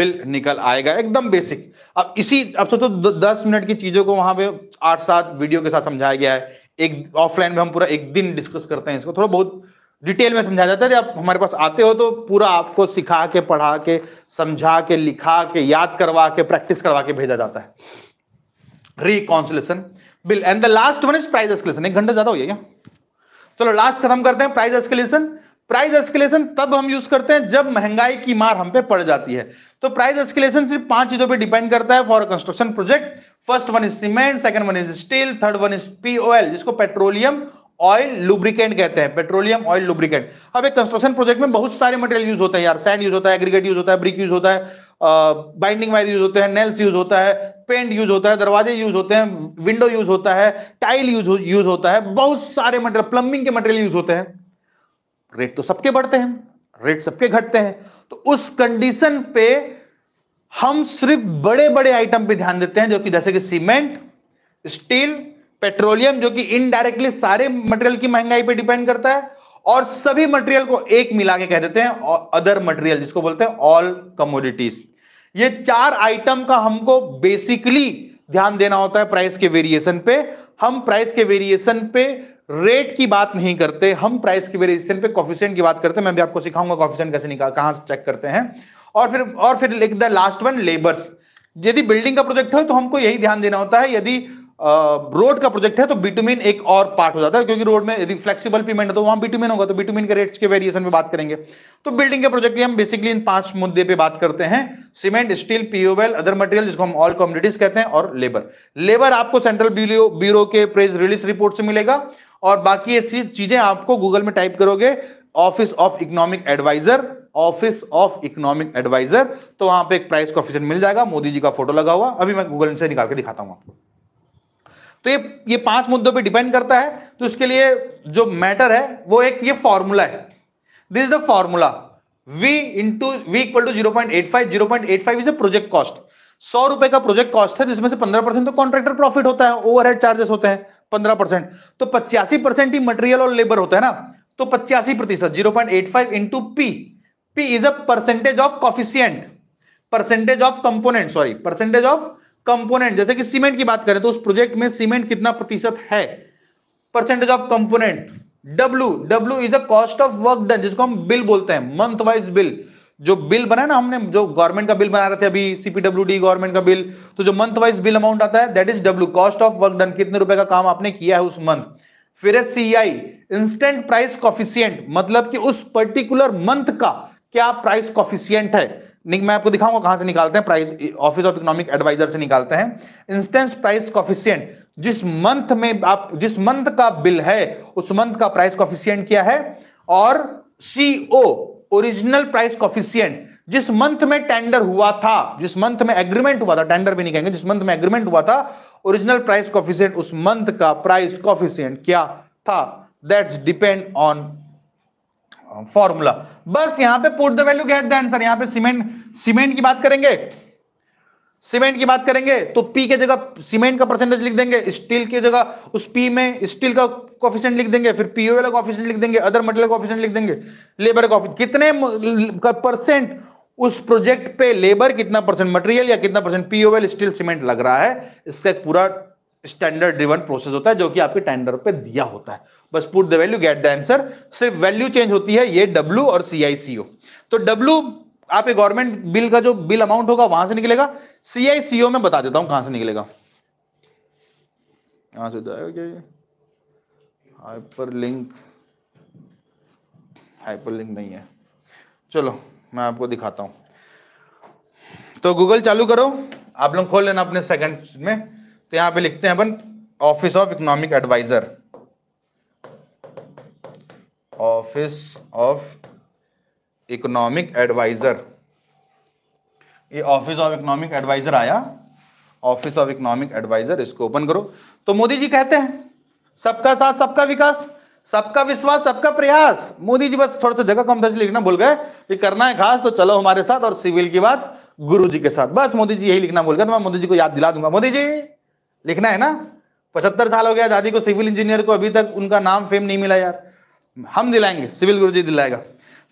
बिल निकल आएगा एकदम बेसिक अब इसी अब सोचो तो दस मिनट की चीजों को वहां पे आठ सात वीडियो के साथ समझाया गया है एक ऑफलाइन में हम पूरा एक दिन डिस्कस करते हैं इसको थोड़ा बहुत डिटेल में समझाया जाता है आप हमारे पास आते हो तो पूरा आपको सिखा के पढ़ा के समझा के लिखा के याद करवा के प्रैक्टिस करवा के भेजा जाता है reconciliation bill and the last one is price escalation एक घंटा ज्यादा हो गया चलो लास्ट खत्म करते हैं प्राइस एस्केलेशन प्राइस एस्केलेशन तब हम यूज करते हैं जब महंगाई की मार हम पे पड़ जाती है तो प्राइस एस्केलेशन सिर्फ पांच चीजों पे डिपेंड करता है for construction project first one is cement second one is steel third one is POL जिसको पेट्रोलियम ऑयल लुब्रिकेंट कहते हैं पेट्रोलियम ऑयल लुब्रिकेंट अब एक कंस्ट्रक्शन प्रोजेक्ट में बहुत सारे मटेरियल यूज होते हैं यार सैंड यूज होता है एग्रीगेट यूज होता है ब्रिक यूज होता है बाइंडिंग वायर यूज होते हैं नेल्स यूज होता है पेंट यूज होता है दरवाजे यूज होते हैं विंडो यूज होता है टाइल यूज यूज होता है बहुत सारे मटेरियल प्लम्बिंग के मटेरियल यूज होते हैं रेट तो सबके बढ़ते हैं रेट सबके घटते हैं तो उस कंडीशन पे हम सिर्फ बड़े बड़े आइटम पे ध्यान देते हैं जो कि जैसे कि सीमेंट स्टील पेट्रोलियम जो कि इनडायरेक्टली सारे मटेरियल की महंगाई पे डिपेंड करता है और सभी मटेरियल को एक मिला के कह देते हैं अदर मटेरियल जिसको बोलते हैं ऑल कमोडिटीज ये चार आइटम का हमको बेसिकली ध्यान देना होता है प्राइस के वेरिएशन पे हम प्राइस के वेरिएशन पे रेट की बात नहीं करते हम प्राइस के वेरिएशन पे कॉफिशियंट की बात करते हैं मैं भी आपको सिखाऊंगा कॉफिशियंट कैसे निकाल कहां से चेक करते हैं और फिर और फिर लास्ट वन लेबर्स यदि बिल्डिंग का प्रोजेक्ट हो तो हमको यही ध्यान देना होता है यदि रोड का प्रोजेक्ट है तो बिटुमिन एक और पार्ट हो जाता है क्योंकि रोड में यदि फ्लेक्सिबल पेमेंट है तो वहां बिटुमिन होगा तो बिटुमिन के रेट्स के वेरिएशन पे बात करेंगे तो बिल्डिंग के प्रोजेक्ट की हम बेसिकली इन पांच मुद्दे पे बात करते हैं cement steel POL other material जिसको हम ऑल कॉमोडिटीज कहते हैं और लेबर लेबर आपको सेंट्रल ब्यूरो ब्यूरो के प्रेस रिलीज रिपोर्ट से मिलेगा और बाकी ऐसी चीजें आपको गूगल में टाइप करोगे office of economic adviser office of economic adviser तो वहां पे एक प्राइस कॉफिशन मिल जाएगा मोदी जी का फोटो लगा हुआ अभी मैं गूगल से निकाल के दिखाता हूं आपको तो ये ये पांच मुद्दों पे डिपेंड करता है तो इसके लिए जो मैटर है वो एक ये फॉर्मूला है this is the formula v into V equal to zero point eight five zero point eight five is a project cost सौ रुपए का प्रोजेक्ट कॉस्ट है जिसमें से पंद्रह परसेंट तो कॉन्ट्रेक्टर प्रॉफिट होता है ओवरहेड चार्जेस होते हैं पंद्रह परसेंट तो पचासी परसेंट ही मटेरियल और लेबर होता है ना तो पचासी प्रतिशत zero point eight five into P P is a percentage of coefficient percentage of component sorry percentage of component जैसे कि सीमेंट की बात करें तो उस प्रोजेक्ट में सीमेंट कितना प्रतिशत है percentage of component W W is a cost of work done जिसको हम बिल बोलते हैं मंथ वाइज बिल जो बिल बना ना हमने जो गवर्नमेंट का बिल बना रहे थे अभी सीपीडब्ल्यूडी गवर्नमेंट का बिल तो जो मंथ वाइज बिल अमाउंट आता है that is W cost of work done कितने रुपए का काम आपने किया है उस मंथ फिर है C I instant price coefficient मतलब कि उस पर्टिकुलर मंथ का क्या प्राइस कॉफिशियंट है मैं आपको दिखाऊंगा कहां से निकालते हैं price office of economic adviser से निकालते हैं इंस्टेंस प्राइस कॉफिशियंट जिस मंथ में आप जिस मंथ का बिल है उस मंथ का प्राइस कॉफिशियंट क्या है और सीओ ओरिजिनल प्राइस कॉफिशियंट जिस मंथ में टेंडर हुआ था जिस मंथ में एग्रीमेंट हुआ था टेंडर भी नहीं कहेंगे जिस मंथ में एग्रीमेंट हुआ था ओरिजिनल प्राइस कॉफिशियंट उस मंथ का प्राइस कॉफिशियंट क्या था दैट्स डिपेंड ऑन फॉर्मूला बस यहां पे put the value get the answer यहां पे सीमेंट सीमेंट की बात करेंगे सीमेंट की बात करेंगे तो पी के जगह सीमेंट का परसेंटेज लिख देंगे स्टील की जगह उस पी में स्टील का कॉफिशियंट लिख देंगे फिर पीओ वाला कॉफिशियंट लिख देंगे अदर मटेरियल कॉफिशियंट लिख देंगे लेबर का कितने परसेंट उस प्रोजेक्ट पे लेबर कितना परसेंट मटेरियल या कितना परसेंट पीओएल स्टील सीमेंट लग रहा है इसका एक पूरा स्टैंडर्ड ड्रिवन प्रोसेस होता है जो कि आपके टेंडर पे दिया होता है बस put the value get the answer सिर्फ वैल्यू चेंज होती है ये डब्ल्यू और सी आई सी ओ तो डब्ल्यू आपके गवर्नमेंट बिल का जो बिल अमाउंट होगा वहां से निकलेगा सी आई सी ओ में बता देता हूं कहां से निकलेगा यहां से हाइपर लिंक हाइपर लिंक नहीं है चलो मैं आपको दिखाता हूं तो गूगल चालू करो आप लोग खोल लेना अपने सेकंड में तो यहां पे लिखते हैं अपन office of economic adviser office of economic adviser ये ऑफिस ऑफ इकोनॉमिक एडवाइज़र आया ऑफिस ऑफ इकोनॉमिक एडवाइज़र इसको ओपन करो तो मोदी जी कहते हैं सबका साथ सबका विकास सबका विश्वास सबका प्रयास मोदी जी बस थोड़ा सा जगह कम था लिखना भूल गए कि करना है खास तो चलो हमारे साथ और सिविल की बात गुरु जी के साथ बस मोदी जी यही लिखना भूल गए तो मैं मोदी जी को याद दिला दूंगा मोदी जी लिखना है ना पचहत्तर साल हो गया आजादी को सिविल इंजीनियर को अभी तक उनका नाम फेम नहीं मिला यार हम दिलाएंगे सिविल गुरु जी दिलाएगा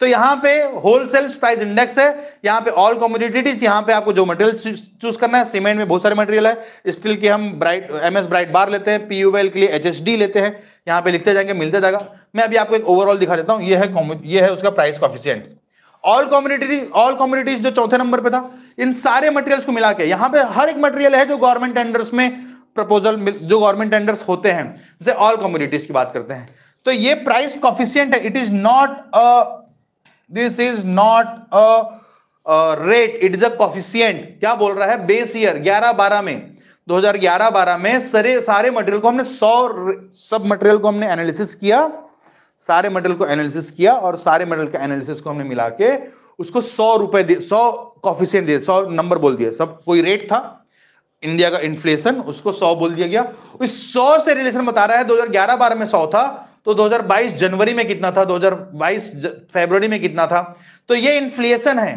तो यहाँ पे होलसेल प्राइस इंडेक्स है यहाँ पे ऑल कॉमोडिटीज यहाँ पे आपको जो मटेरियल चूज करना है सीमेंट में बहुत सारे मटेरियल है स्टील की हम bright M S bright bar लेते हैं पी के लिए एच लेते हैं यहाँ पे लिखते जाएंगे मिलते जाएगा मैं अभी आपको एक ओवरऑल दिखा देता हूँ ये है ये है उसका price coefficient all community all communities जो चौथे नंबर पे था इन सारे मटेरियल्स को मिला के यहाँ पे हर एक मटेरियल है जो गवर्नमेंट टेंडर्स में प्रपोजल जो गवर्नमेंट टेंडर्स होते हैं जैसे ऑल कॉम्युनिटीज की बात करते हैं तो ये प्राइस कॉफिशियंट है it is not a this is not a rate it is a coefficient क्या बोल रहा है बेस ईयर ग्यारह बारह में 2011-12 में सारे सारे मटेरियल को हमने 100 सब मटेरियल को हमने एनालिसिस किया सारे मटेरियल को एनालिसिस किया और सारे मटेरियल का एनालिसिस को हमने मिला के उसको सौ रुपए दे सौ कॉफिशियंट दिए सौ नंबर बोल दिया सब कोई रेट था इंडिया का इन्फ्लेशन उसको सौ बोल दिया गया इस सौ से रिलेशन बता रहा है 2011-12 में सौ था तो 2022 जनवरी में कितना था 2022 फरवरी में कितना था तो ये इन्फ्लेशन है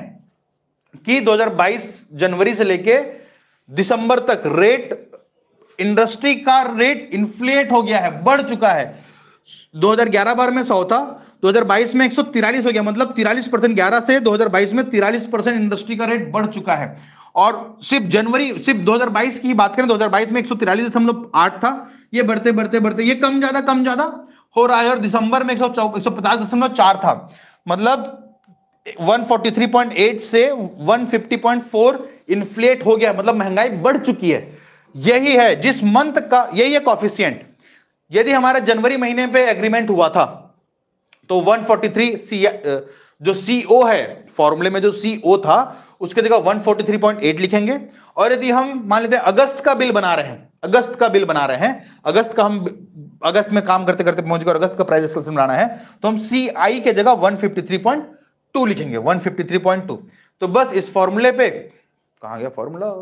कि 2022 जनवरी से लेके दिसंबर तक रेट इंडस्ट्री का रेट इन्फ्लेट हो गया है बढ़ चुका है 2011 बार में 100 था 2022 में एक हो गया मतलब तिरालीस परसेंट ग्यारह से 2022 में तिरालीस परसेंट इंडस्ट्री का रेट बढ़ चुका है और सिर्फ जनवरी सिर्फ 2022 की बात करें 2022 में एक था ये बढ़ते बढ़ते बढ़ते ये कम ज्यादा कम ज्यादा हो रहा है और दिसंबर में एक सौ पचास दशमलव चार था मतलब 143.8 से 150.4 इन्फ्लेट हो गया मतलब महंगाई बढ़ चुकी है यही है जिस मंथ का यही है कॉफिशियंट यदि हमारा जनवरी महीने पे एग्रीमेंट हुआ था तो 143 सी जो सीओ है फॉर्मूले में जो सीओ था उसके जगह 143.8 लिखेंगे और यदि हम मान लेते हैं अगस्त का बिल बना रहे हैं अगस्त का बिल बना रहे हैं अगस्त का हम अगस्त में काम करते करते पहुंच गए और अगस्त का प्राइस एक्सलेशन बनाना है तो हम सी आई के जगह 153.2 लिखेंगे 153.2 तो बस इस फॉर्मूले पे कहा गया फॉर्मूला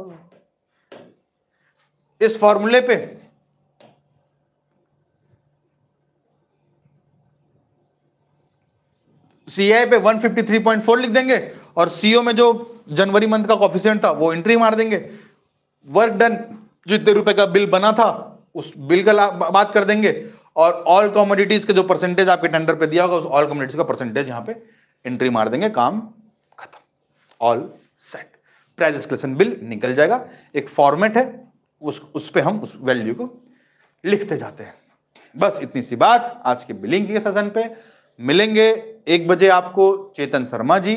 इस फॉर्मूले पे सीआई पे 153.4 लिख देंगे और सीओ में जो जनवरी मंथ का कॉफिशियंट था वो एंट्री मार देंगे वर्क डन जितने रुपए का बिल बना था उस बिल का बात कर देंगे और ऑल कॉमोडिटीज का जो परसेंटेज आपके टेंडर पे दिया होगा उस ऑल कॉमोडिटीज का परसेंटेज यहां पे एंट्री मार देंगे काम खत्म all set price escalation bill निकल जाएगा एक फॉर्मेट है उस उस पर हम उस वैल्यू को लिखते जाते हैं बस इतनी सी बात आज के बिलिंग के सेशन पे मिलेंगे एक बजे आपको चेतन शर्मा जी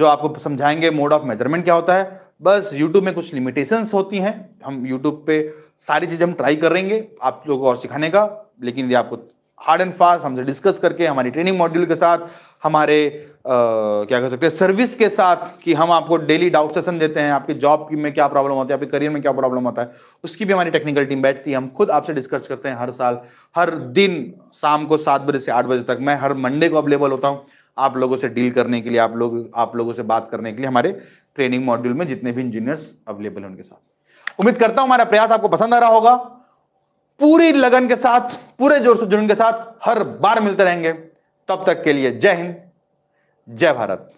जो आपको समझाएंगे मोड ऑफ मेजरमेंट क्या होता है बस यूट्यूब में कुछ लिमिटेशंस होती हैं हम यूट्यूब पे सारी चीज़ हम ट्राई करेंगे आप लोगों को और सिखाने का लेकिन यदि आपको हार्ड एंड फास्ट हमसे डिस्कस करके हमारी ट्रेनिंग मॉड्यूल के साथ हमारे आ, क्या कह सकते हैं सर्विस के साथ कि हम आपको डेली डाउट सेशन देते हैं आपकी जॉब में क्या प्रॉब्लम होती है आपके करियर में क्या प्रॉब्लम होता है उसकी भी हमारी टेक्निकल टीम बैठती है हम खुद आपसे डिस्कस करते हैं हर साल हर दिन शाम को सात बजे से आठ बजे तक मैं हर मंडे को अवेलेबल होता हूँ आप लोगों से डील करने के लिए आप लोग आप लोगों से बात करने के लिए हमारे ट्रेनिंग मॉड्यूल में जितने भी इंजीनियर्स अवेलेबल हैं उनके साथ उम्मीद करता हूं हमारा प्रयास आपको पसंद आ रहा होगा पूरी लगन के साथ पूरे जोर से जुड़न के साथ हर बार मिलते रहेंगे तब तक के लिए जय हिंद जय भारत